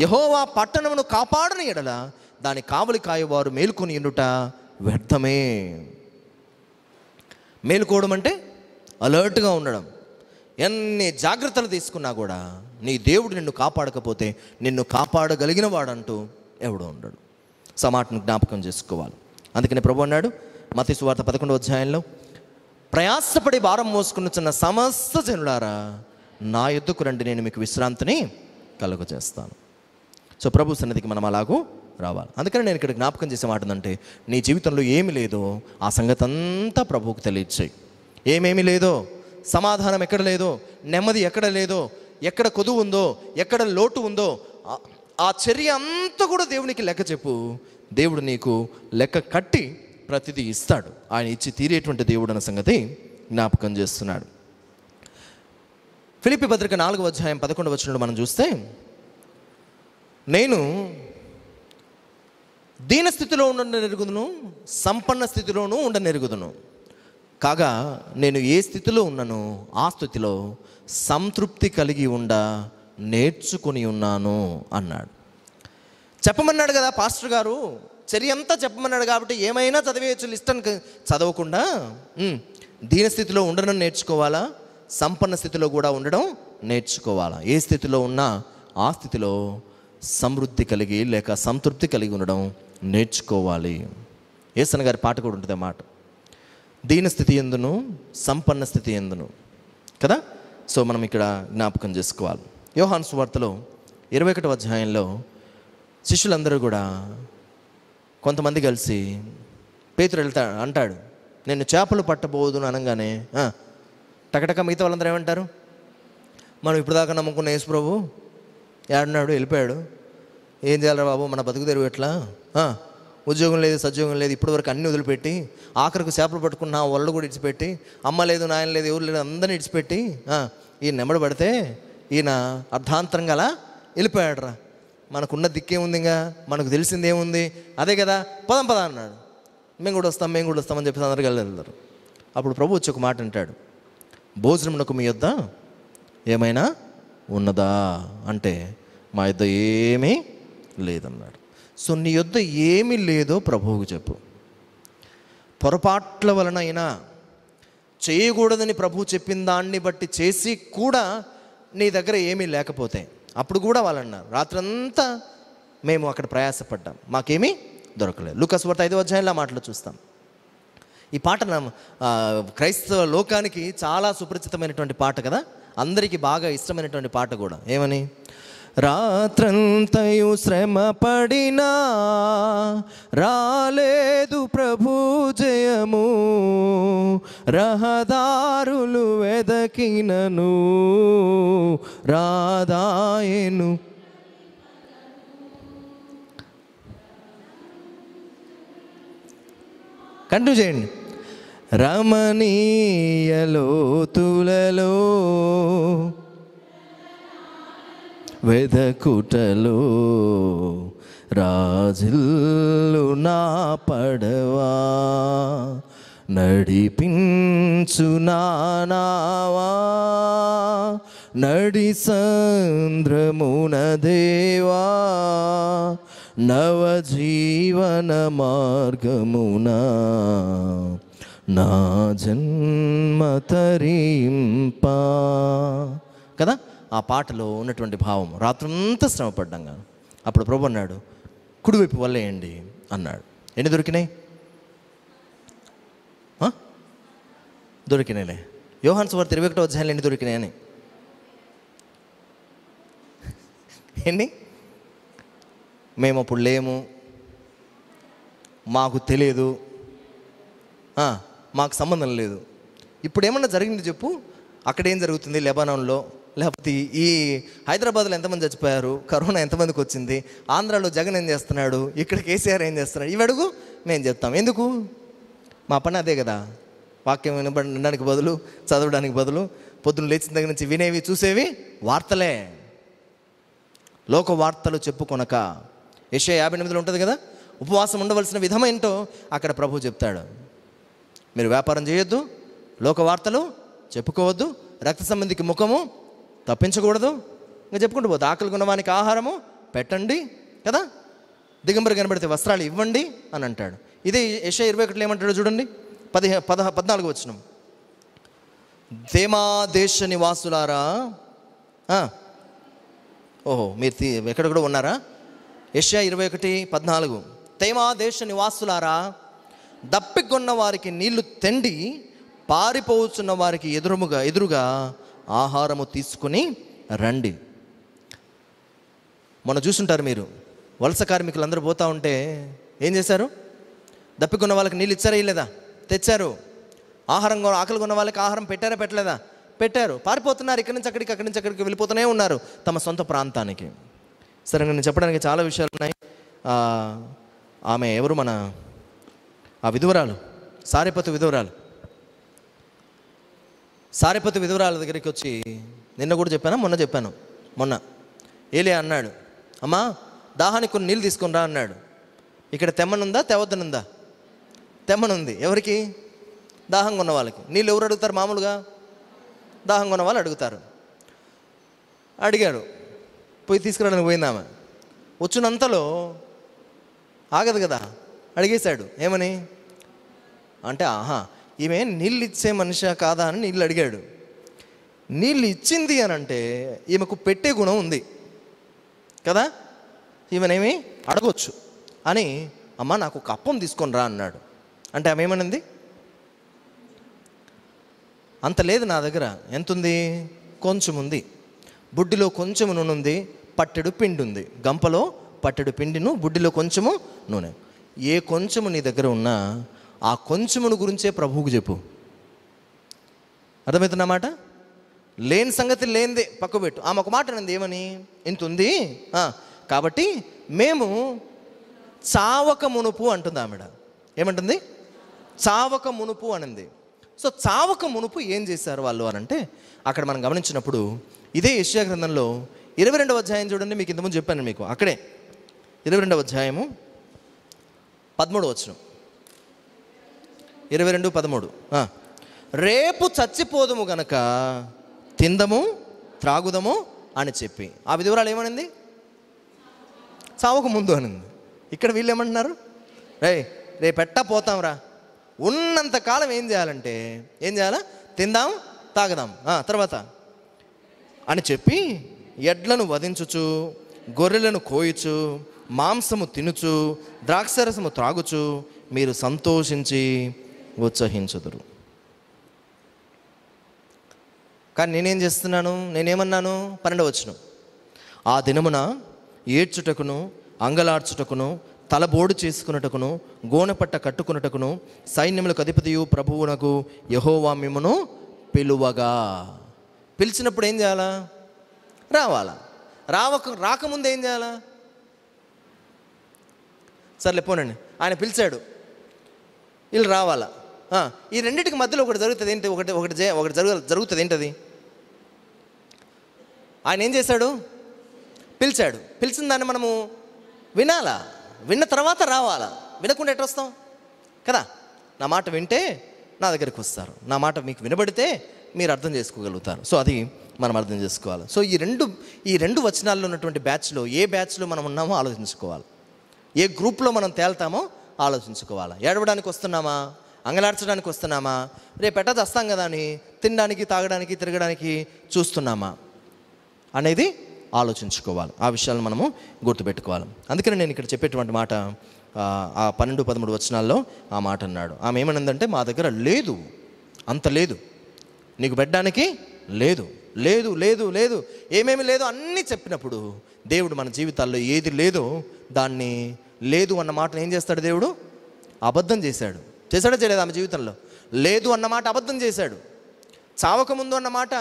A: యహోవా పట్టణమును కాపాడని ఎడల దాని కావలి కాయవారు మేలుకొని ఉండుట వ్యర్థమే మేలుకోవడం అంటే అలర్ట్గా ఉండడం ఎన్ని జాగ్రత్తలు తీసుకున్నా కూడా నీ దేవుడు నిన్ను కాపాడకపోతే నిన్ను కాపాడగలిగిన వాడంటూ ఎవడో ఉండడు సమాటను జ్ఞాపకం చేసుకోవాలి అందుకని ప్రభు అన్నాడు మతి సువార్త పదకొండో అధ్యాయంలో ప్రయాసపడి భారం మోసుకుని సమస్త జనులారా నా యుద్ధకు రండి నేను మీకు విశ్రాంతిని కలుగజేస్తాను సో ప్రభు సన్నిధికి మనం అలాగూ రావాలి అందుకని నేను ఇక్కడ జ్ఞాపకం చేసే మాట ఏంటంటే నీ జీవితంలో ఏమి లేదో ఆ సంగతి అంతా ప్రభువుకు తెలియచేయి ఏమేమి లేదో సమాధానం ఎక్కడ లేదో నెమ్మది ఎక్కడ లేదో ఎక్కడ కొదువు ఉందో ఎక్కడ లోటు ఉందో ఆ చర్య అంతా కూడా దేవునికి లెక్క చెప్పు దేవుడు నీకు లెక్క కట్టి ప్రతిదీ ఇస్తాడు ఆయన ఇచ్చి తీరేటువంటి దేవుడు అన్న సంగతి జ్ఞాపకం చేస్తున్నాడు ఫిలిపి పత్రిక నాలుగు అధ్యాయం పదకొండు వచ్చినప్పుడు మనం చూస్తే నేను దీన స్థితిలో ఉండ నెరుగుదును సంపన్న స్థితిలోనూ ఉండ నెరుగుదును కాగా నేను ఏ స్థితిలో ఉన్నాను ఆ స్థితిలో సంతృప్తి కలిగి ఉండ నేర్చుకుని ఉన్నాను అన్నాడు చెప్పమన్నాడు కదా పాస్టర్ గారు చర్య అంతా చెప్పమన్నాడు కాబట్టి ఏమైనా చదివేయచ్చు అని చదవకుండా స్థితిలో ఉండడం నేర్చుకోవాలా సంపన్న స్థితిలో కూడా ఉండడం నేర్చుకోవాలా ఏ స్థితిలో ఉన్నా ఆ స్థితిలో సమృద్ధి కలిగి లేక సంతృప్తి కలిగి ఉండడం నేర్చుకోవాలి ఏసన్ గారి పాట కూడా ఉంటుంది మాట దీని స్థితి ఎందును సంపన్న స్థితి ఎందును కదా సో మనం ఇక్కడ జ్ఞాపకం చేసుకోవాలి యోహాన్ సువార్తలో ఇరవై ఒకటి అధ్యాయంలో శిష్యులందరూ కూడా కొంతమంది కలిసి పేతురు వెళ్తా అంటాడు నేను చేపలు పట్టబోదును అనగానే టకటక మిగతా వాళ్ళందరూ ఏమంటారు మనం ఇప్పటిదాకా నమ్ముకున్న యేసు ప్రభు ఏడున్నాడు వెళ్ళిపోయాడు ఏం చేయాలి బాబు మన బతుకు తెరువు ఎట్లా ఉద్యోగం లేదు సద్యోగం లేదు ఇప్పటివరకు అన్ని వదిలిపెట్టి ఆఖరికి చేపలు పట్టుకున్న వాళ్ళు కూడా ఇడిచిపెట్టి అమ్మ లేదు నాయన లేదు ఎవరు లేదు అందరిని ఇడిచిపెట్టి ఈ నెమడు పడితే ఈయన అర్ధాంతరంగా అలా వెళ్ళిపోయాడరా మనకున్న దిక్కేముంది ఇంకా మనకు తెలిసిందేముంది అదే కదా పదం పద అన్నాడు మేము కూడా వస్తాం మేము కూడా వస్తామని చెప్పేసి అందరు వెళ్ళారు అప్పుడు ప్రభు వచ్చి ఒక మాట అంటాడు భోజనమునకు మీ యొద్ద ఏమైనా ఉన్నదా అంటే మా యొద్ద ఏమీ లేదన్నాడు సో నీ యొద్ ఏమి లేదో ప్రభువుకు చెప్పు పొరపాట్ల వలన అయినా చేయకూడదని ప్రభు చెప్పిన దాన్ని బట్టి చేసి కూడా నీ దగ్గర ఏమీ లేకపోతే అప్పుడు కూడా వాళ్ళన్నారు రాత్రంతా మేము అక్కడ ప్రయాసపడ్డాం మాకేమీ దొరకలేదు లుక్ వార్త ఐదు అధ్యాయంలో మాటలు చూస్తాం ఈ పాట క్రైస్తవ లోకానికి చాలా సుపరిచితమైనటువంటి పాట కదా అందరికీ బాగా ఇష్టమైనటువంటి పాట కూడా ఏమని రాత్రంతయు శ్రమ పడినా రాలేదు ప్రభు జయము రహదారులు వెదకినను రాధాయను కంటిన్యూ చేయండి రమణీయలో తులలో వెదకుటలు రాజిల్లు నా పడవా నడిపించు నావా నడి సంద్రమున దేవా నవజీవన మార్గమున నా జన్మ తరీంపా కదా ఆ పాటలో ఉన్నటువంటి భావం రాత్రంతా శ్రమపడ్డాగా అప్పుడు ప్రభు అన్నాడు కుడివైపు వల్లేయండి అన్నాడు ఎన్ని దొరికినాయి దొరికినాయిలే యోహాన్స్ వారి ఇరవై ఒకటో అధ్యాయులు ఎన్ని దొరికినాయని ఎన్ని మేము అప్పుడు లేము మాకు తెలియదు మాకు సంబంధం లేదు ఇప్పుడు ఏమన్నా జరిగింది చెప్పు అక్కడ ఏం జరుగుతుంది లెబానాన్లో లేకపోతే ఈ హైదరాబాద్లో ఎంతమంది చచ్చిపోయారు కరోనా ఎంతమందికి వచ్చింది ఆంధ్రాలో జగన్ ఏం చేస్తున్నాడు ఇక్కడ కేసీఆర్ ఏం చేస్తున్నాడు ఇవి అడుగు మేము చెప్తాం ఎందుకు మా పని అదే కదా వాక్యం వినడానికి బదులు చదవడానికి బదులు పొద్దున లేచిన దగ్గర నుంచి వినేవి చూసేవి వార్తలే లోక వార్తలు చెప్పుకొనక యశ యాభై ఎనిమిదిలో ఉంటుంది కదా ఉపవాసం ఉండవలసిన విధం ఏంటో అక్కడ ప్రభు చెప్తాడు మీరు వ్యాపారం చేయొద్దు లోక వార్తలు చెప్పుకోవద్దు రక్త సంబంధికి ముఖము తప్పించకూడదు ఇంకా చెప్పుకుంటూ పోతే ఆకలి కొనవానికి ఆహారము పెట్టండి కదా దిగంబరి కనబడితే వస్త్రాలు ఇవ్వండి అని అంటాడు ఇదే యశ ఇరవై ఒకటిలో ఏమంటాడు చూడండి పదిహే పద పద్నాలుగు వచ్చిన దేమా దేశ నివాసులారా ఓహో మీరు ఎక్కడ కూడా ఉన్నారా ఏషియా ఇరవై ఒకటి పద్నాలుగు తేమా దేశ నివాసులారా దప్పికొన్న వారికి నీళ్లు తెండి పారిపోవచ్చున్న వారికి ఎదురుముగా ఎదురుగా ఆహారము తీసుకుని రండి మొన్న చూసుంటారు మీరు వలస కార్మికులు అందరూ పోతూ ఉంటే ఏం చేశారు దప్పికున్న వాళ్ళకి నీళ్ళు ఇచ్చారా లేదా తెచ్చారు ఆహారం ఆకలి కొన్న వాళ్ళకి ఆహారం పెట్టారా పెట్టలేదా పెట్టారు పారిపోతున్నారు ఇక్కడి నుంచి అక్కడికి అక్కడి నుంచి అక్కడికి వెళ్ళిపోతూనే ఉన్నారు తమ సొంత ప్రాంతానికి సరే నేను చెప్పడానికి చాలా విషయాలు ఉన్నాయి ఆమె ఎవరు మన ఆ విధువరాలు సారేపత విధువరాలు సారిపతి విధురాల దగ్గరికి వచ్చి నిన్న కూడా చెప్పాను మొన్న చెప్పాను మొన్న ఏలే అన్నాడు అమ్మా దాహానికి కొన్ని నీళ్ళు తీసుకుని అన్నాడు ఇక్కడ తెమ్మనుందా తెవద్దనుందా తెమ్మనుంది ఎవరికి దాహంగా ఉన్న వాళ్ళకి నీళ్ళు ఎవరు అడుగుతారు మామూలుగా దాహంగా ఉన్న వాళ్ళు అడుగుతారు అడిగాడు పోయి తీసుకురావడానికి పోయిందామె వచ్చినంతలో ఆగదు కదా అడిగేశాడు ఏమని అంటే ఆహా ఈమె నీళ్ళు ఇచ్చే మనిషా కాదా అని నీళ్ళు అడిగాడు నీళ్ళు ఇచ్చింది అని అంటే ఈమెకు పెట్టే గుణం ఉంది కదా ఈమెనేమి అడగొచ్చు అని అమ్మ నాకు ఒక అప్పం తీసుకొని రా అన్నాడు అంటే ఆమె ఏమనింది అంత లేదు నా దగ్గర ఎంత ఉంది కొంచెం ఉంది బుడ్డిలో కొంచెం నూనె ఉంది పట్టెడు పిండి ఉంది గంపలో పట్టెడు పిండిను బుడ్డిలో కొంచెము నూనె ఏ కొంచెము నీ దగ్గర ఉన్నా ఆ కొంచెమును గురించే ప్రభువుకు చెప్పు అర్థమవుతున్నమాట లేని సంగతి లేనిదే పక్కబెట్టు ఆమె ఒక మాట నంది ఏమని ఇంత ఉంది కాబట్టి మేము చావక మునుపు అంటుంది ఆమెడ ఏమంటుంది చావక మునుపు అనింది సో చావక మునుపు ఏం చేశారు వాళ్ళు అని అంటే అక్కడ మనం గమనించినప్పుడు ఇదే యశ్యా గ్రంథంలో ఇరవై రెండవ అధ్యాయం చూడండి మీకు ఇంతకుముందు చెప్పాను మీకు అక్కడే ఇరవై రెండవ అధ్యాయము పదమూడవ వచ్చినాం ఇరవై రెండు పదమూడు రేపు చచ్చిపోదుము గనక తిందము త్రాగుదము అని చెప్పి ఆ విధివరాలు ఏమనింది చావుకు ముందు అనింది ఇక్కడ వీళ్ళు ఏమంటున్నారు రే ఎట్టా పోతాంరా ఉన్నంతకాలం ఏం చేయాలంటే ఏం చేయాలా తిందాం తాగదాం తర్వాత అని చెప్పి ఎడ్లను వధించుచు గొర్రెలను కోయచు మాంసము తినుచు ద్రాక్షరసము త్రాగుచు మీరు సంతోషించి ఉత్సహించదురు కానీ నేనేం చేస్తున్నాను నేనేమన్నాను పన్నెండవచ్చును ఆ దినమున ఏడ్చుటకును అంగలార్చుటకును తలబోడు చేసుకున్నటకును గోనపట్ట కట్టుకున్నటకును సైన్యములకు అధిపతియు ప్రభువునకు యహోవా మిమ్మను పిలువగా పిలిచినప్పుడు ఏం చేయాలా రావాలా రావక రాకముందు ఏం చేయాలా సర్లే పోనండి ఆయన పిలిచాడు వీళ్ళు రావాలా ఈ రెండింటికి మధ్యలో ఒకటి జరుగుతుంది ఏంటి ఒకటి ఒకటి ఒకటి జరుగు జరుగుతుంది ఏంటది ఆయన ఏం చేశాడు పిలిచాడు పిలిచిన దాన్ని మనము వినాలా విన్న తర్వాత రావాలా వినకుండా ఎట్లా వస్తాం కదా నా మాట వింటే నా దగ్గరికి వస్తారు నా మాట మీకు వినబడితే మీరు అర్థం చేసుకోగలుగుతారు సో అది మనం అర్థం చేసుకోవాలి సో ఈ రెండు ఈ రెండు వచనాల్లో ఉన్నటువంటి బ్యాచ్లో ఏ బ్యాచ్లో మనం ఉన్నామో ఆలోచించుకోవాలి ఏ గ్రూప్లో మనం తేల్తామో ఆలోచించుకోవాలి ఏడవడానికి వస్తున్నామా అంగలార్చడానికి వస్తున్నామా రేపెట వస్తాం కదా అని తినడానికి తాగడానికి తిరగడానికి చూస్తున్నామా అనేది ఆలోచించుకోవాలి ఆ విషయాలను మనము గుర్తుపెట్టుకోవాలి అందుకని నేను ఇక్కడ చెప్పేటువంటి మాట ఆ పన్నెండు పదమూడు వచనాల్లో ఆ మాట అన్నాడు ఆమె ఏమనందంటే మా దగ్గర లేదు అంత లేదు నీకు పెట్టడానికి లేదు లేదు లేదు లేదు ఏమేమి లేదు అన్నీ చెప్పినప్పుడు దేవుడు మన జీవితాల్లో ఏది లేదో దాన్ని లేదు అన్న మాటను ఏం చేస్తాడు దేవుడు అబద్ధం చేశాడు చేశాడో చేయలేదు ఆమె జీవితంలో లేదు అన్నమాట అబద్ధం చేశాడు చావకముందు అన్నమాట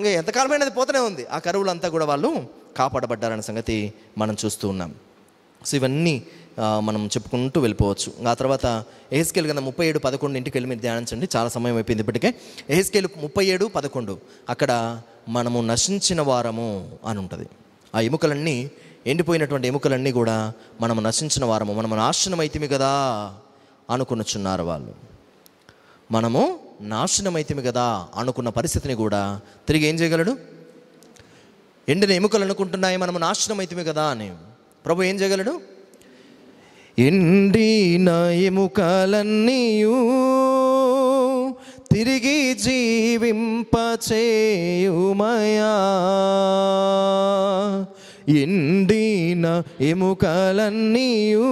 A: ఇంకా ఎంతకాలమైన అది పోతనే ఉంది ఆ కరువులంతా కూడా వాళ్ళు కాపాడబడ్డారనే సంగతి మనం చూస్తూ ఉన్నాం సో ఇవన్నీ మనం చెప్పుకుంటూ వెళ్ళిపోవచ్చు ఆ తర్వాత ఏహెస్కేల్ కింద ముప్పై ఏడు పదకొండు ఇంటికి వెళ్ళి మీరు ధ్యానించండి చాలా సమయం అయిపోయింది ఇప్పటికే ఏహెస్కేల్ ముప్పై ఏడు పదకొండు అక్కడ మనము నశించిన వారము అని ఉంటుంది ఆ ఎముకలన్నీ ఎండిపోయినటువంటి ఎముకలన్నీ కూడా మనం నశించిన వారము నాశనం నాశనమైతిమి కదా అనుకున్నచున్నారు వాళ్ళు మనము నాశనమైతిమి కదా అనుకున్న పరిస్థితిని కూడా తిరిగి ఏం చేయగలడు ఎండిన ఎముకలు అనుకుంటున్నాయి మనము నాశనమైతిమి కదా అని ప్రభు ఏం చేయగలడు ఎండిన ఎముకలన్నీయూ తిరిగి జీవింపచేయుమయా ఎండిన ఎముకలన్నీయు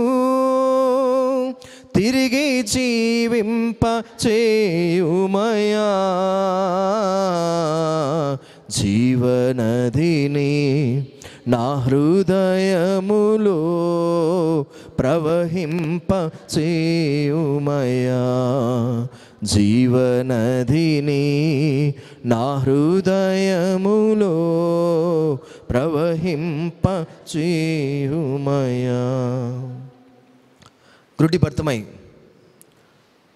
A: తిరిగి జీవింప చేయుమయా జీవనదిని నా హృదయములో ప్రవహింప చేయుమయా జీవనదిని నా హృదయములో ప్రవహింప చేయుమయా గ్రుడిభర్తమై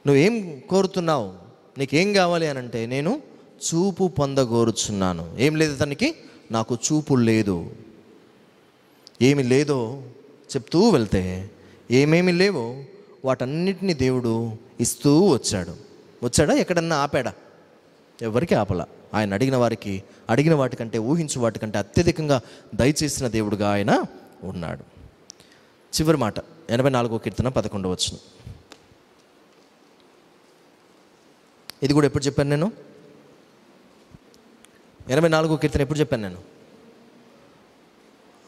A: నువ్వేం కోరుతున్నావు నీకేం కావాలి అని అంటే నేను చూపు పొందగోరుచున్నాను ఏం లేదు తనకి నాకు చూపు లేదు ఏమి లేదో చెప్తూ వెళ్తే ఏమేమి లేవో వాటన్నిటిని దేవుడు ఇస్తూ వచ్చాడు వచ్చాడా ఎక్కడన్నా ఆపాడా ఎవరికి ఆపల ఆయన అడిగిన వారికి అడిగిన వాటికంటే ఊహించు వాటికంటే అత్యధికంగా దయచేసిన దేవుడుగా ఆయన ఉన్నాడు చివరి మాట ఎనభై నాలుగో కీర్తన పదకొండవ వచ్చిన ఇది కూడా ఎప్పుడు చెప్పాను నేను ఎనభై నాలుగో కీర్తన ఎప్పుడు చెప్పాను నేను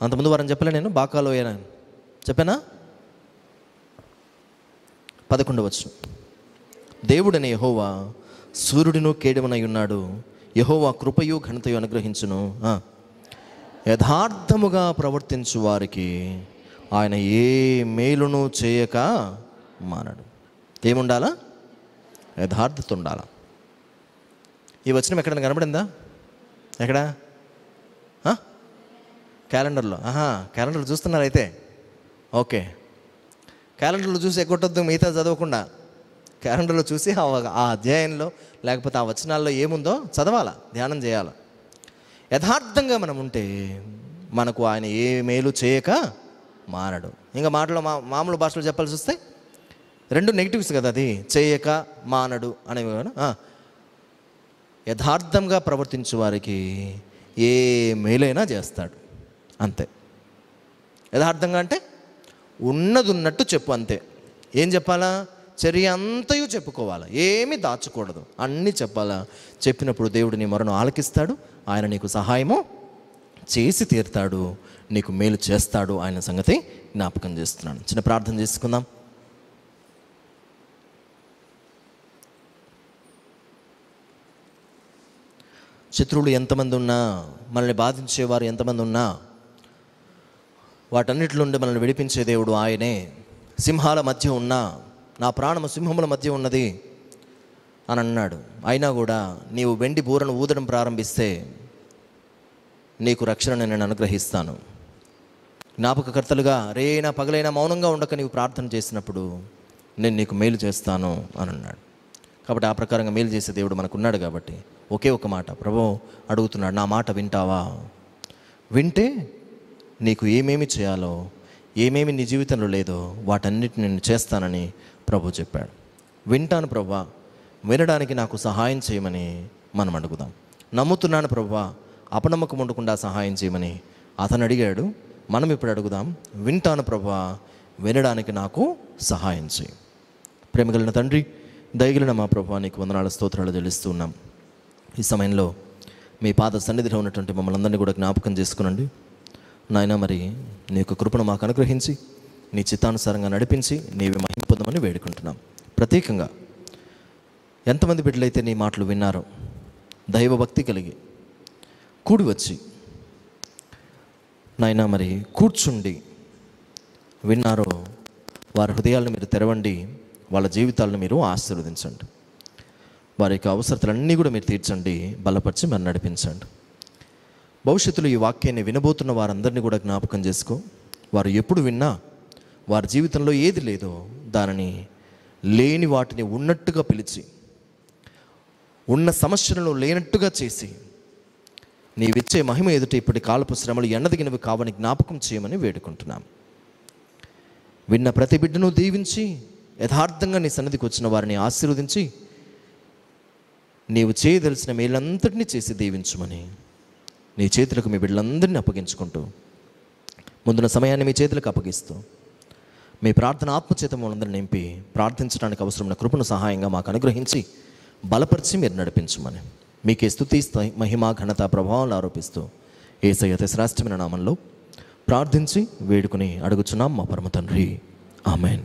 A: అంతకుముందు వారం చెప్పలే నేను బాకాలో చెప్పానా పదకొండవచ్చు దేవుడనే యహోవా సూర్యుడిను కేడమనై ఉన్నాడు యహోవా కృపయు ఘనతయు అనుగ్రహించును యథార్థముగా ప్రవర్తించు వారికి ఆయన ఏ మేలును చేయక మానడు ఏముండాలా యథార్థత ఉండాలా ఈ వచనం ఎక్కడైనా కనబడిందా ఎక్కడ క్యాలెండర్లో ఆహా క్యాలెండర్లు చూస్తున్నారు అయితే ఓకే క్యాలెండర్లో చూసి ఎగ్గొట్టద్దు మిగతా చదవకుండా క్యారెండర్లో చూసి ఆ అధ్యాయంలో లేకపోతే ఆ వచనాల్లో ఏముందో చదవాలా ధ్యానం చేయాల యథార్థంగా మనం ఉంటే మనకు ఆయన ఏ మేలు చేయక మారడు ఇంకా మాటలో మా మామూలు భాషలో చెప్పాల్సి వస్తే రెండు నెగిటివ్స్ కదా అది చేయక మానడు అనేవి యథార్థంగా ప్రవర్తించే వారికి ఏ మేలైనా చేస్తాడు అంతే యథార్థంగా అంటే ఉన్నది ఉన్నట్టు చెప్పు అంతే ఏం చెప్పాలా చర్య అంతయు చెప్పుకోవాలి ఏమి దాచకూడదు అన్నీ చెప్పాలా చెప్పినప్పుడు దేవుడు నీ మరణం ఆలకిస్తాడు ఆయన నీకు సహాయము చేసి తీరుతాడు నీకు మేలు చేస్తాడు ఆయన సంగతి జ్ఞాపకం చేస్తున్నాను చిన్న ప్రార్థన చేసుకుందాం శత్రువులు ఎంతమంది ఉన్నా మనల్ని బాధించేవారు ఎంతమంది ఉన్నా వాటన్నిటి నుండి మనల్ని విడిపించే దేవుడు ఆయనే సింహాల మధ్య ఉన్నా నా ప్రాణము సింహముల మధ్య ఉన్నది అని అన్నాడు అయినా కూడా నీవు వెండి బూరను ఊదడం ప్రారంభిస్తే నీకు రక్షణ నేను అనుగ్రహిస్తాను జ్ఞాపకకర్తలుగా రేనా పగలైనా మౌనంగా ఉండక నీవు ప్రార్థన చేసినప్పుడు నేను నీకు మేలు చేస్తాను అని అన్నాడు కాబట్టి ఆ ప్రకారంగా మేలు చేసే దేవుడు మనకున్నాడు కాబట్టి ఒకే ఒక మాట ప్రభు అడుగుతున్నాడు నా మాట వింటావా వింటే నీకు ఏమేమి చేయాలో ఏమేమి నీ జీవితంలో లేదో వాటన్నిటిని నేను చేస్తానని ప్రభు చెప్పాడు వింటాను ప్రభా వినడానికి నాకు సహాయం చేయమని మనం అడుగుదాం నమ్ముతున్నాను ప్రభా అపనమ్మకం ఉండకుండా సహాయం చేయమని అతను అడిగాడు మనం ఇప్పుడు అడుగుదాం వింటాను ప్రభా వినడానికి నాకు సహాయం చేయి ప్రేమగలిన తండ్రి దయగలిన మా ప్రభా నీకు వందనాల స్తోత్రాలు తెలుస్తూ ఈ సమయంలో మీ పాద సన్నిధిలో ఉన్నటువంటి మమ్మల్ని అందరినీ కూడా జ్ఞాపకం చేసుకునండి నాయన మరి నీ యొక్క కృపను మాకు అనుగ్రహించి నీ చిత్తానుసారంగా నడిపించి నీవి మహిమ పొందమని వేడుకుంటున్నాం ప్రత్యేకంగా ఎంతమంది బిడ్డలైతే నీ మాటలు విన్నారో దైవభక్తి కలిగి కూడి వచ్చి నాయన మరి కూర్చుండి విన్నారో వారి హృదయాలను మీరు తెరవండి వాళ్ళ జీవితాలను మీరు ఆశీర్వదించండి వారి యొక్క అవసరతలన్నీ కూడా మీరు తీర్చండి బలపరిచి మరి నడిపించండి భవిష్యత్తులో ఈ వాక్యాన్ని వినబోతున్న వారందరినీ కూడా జ్ఞాపకం చేసుకో వారు ఎప్పుడు విన్నా వారి జీవితంలో ఏది లేదో దానిని లేని వాటిని ఉన్నట్టుగా పిలిచి ఉన్న సమస్యలను లేనట్టుగా చేసి నీవిచ్చే మహిమ ఎదుట ఇప్పటి కాలపు శ్రమలు ఎన్నదగినవి కావని జ్ఞాపకం చేయమని వేడుకుంటున్నాం విన్న ప్రతి బిడ్డను దీవించి యథార్థంగా నీ సన్నిధికి వచ్చిన వారిని ఆశీర్వదించి నీవు చేయదలిసిన మేలంతటినీ చేసి దీవించమని నీ చేతులకు మీ బిడ్డలందరినీ అప్పగించుకుంటూ ముందున్న సమయాన్ని మీ చేతులకు అప్పగిస్తూ మీ ప్రార్థన ఆత్మచేత మనందరూ నింపి ప్రార్థించడానికి అవసరమైన కృపను సహాయంగా మాకు అనుగ్రహించి బలపరిచి మీరు నడిపించమని మీకే స్థుతి మహిమా ఘనత ప్రభావాలను ఆరోపిస్తూ ఏ ఏసయ్యత శ్రేష్టమైన నామంలో ప్రార్థించి వేడుకుని అడుగుచున్నాం మా పరమ తండ్రి ఆమెన్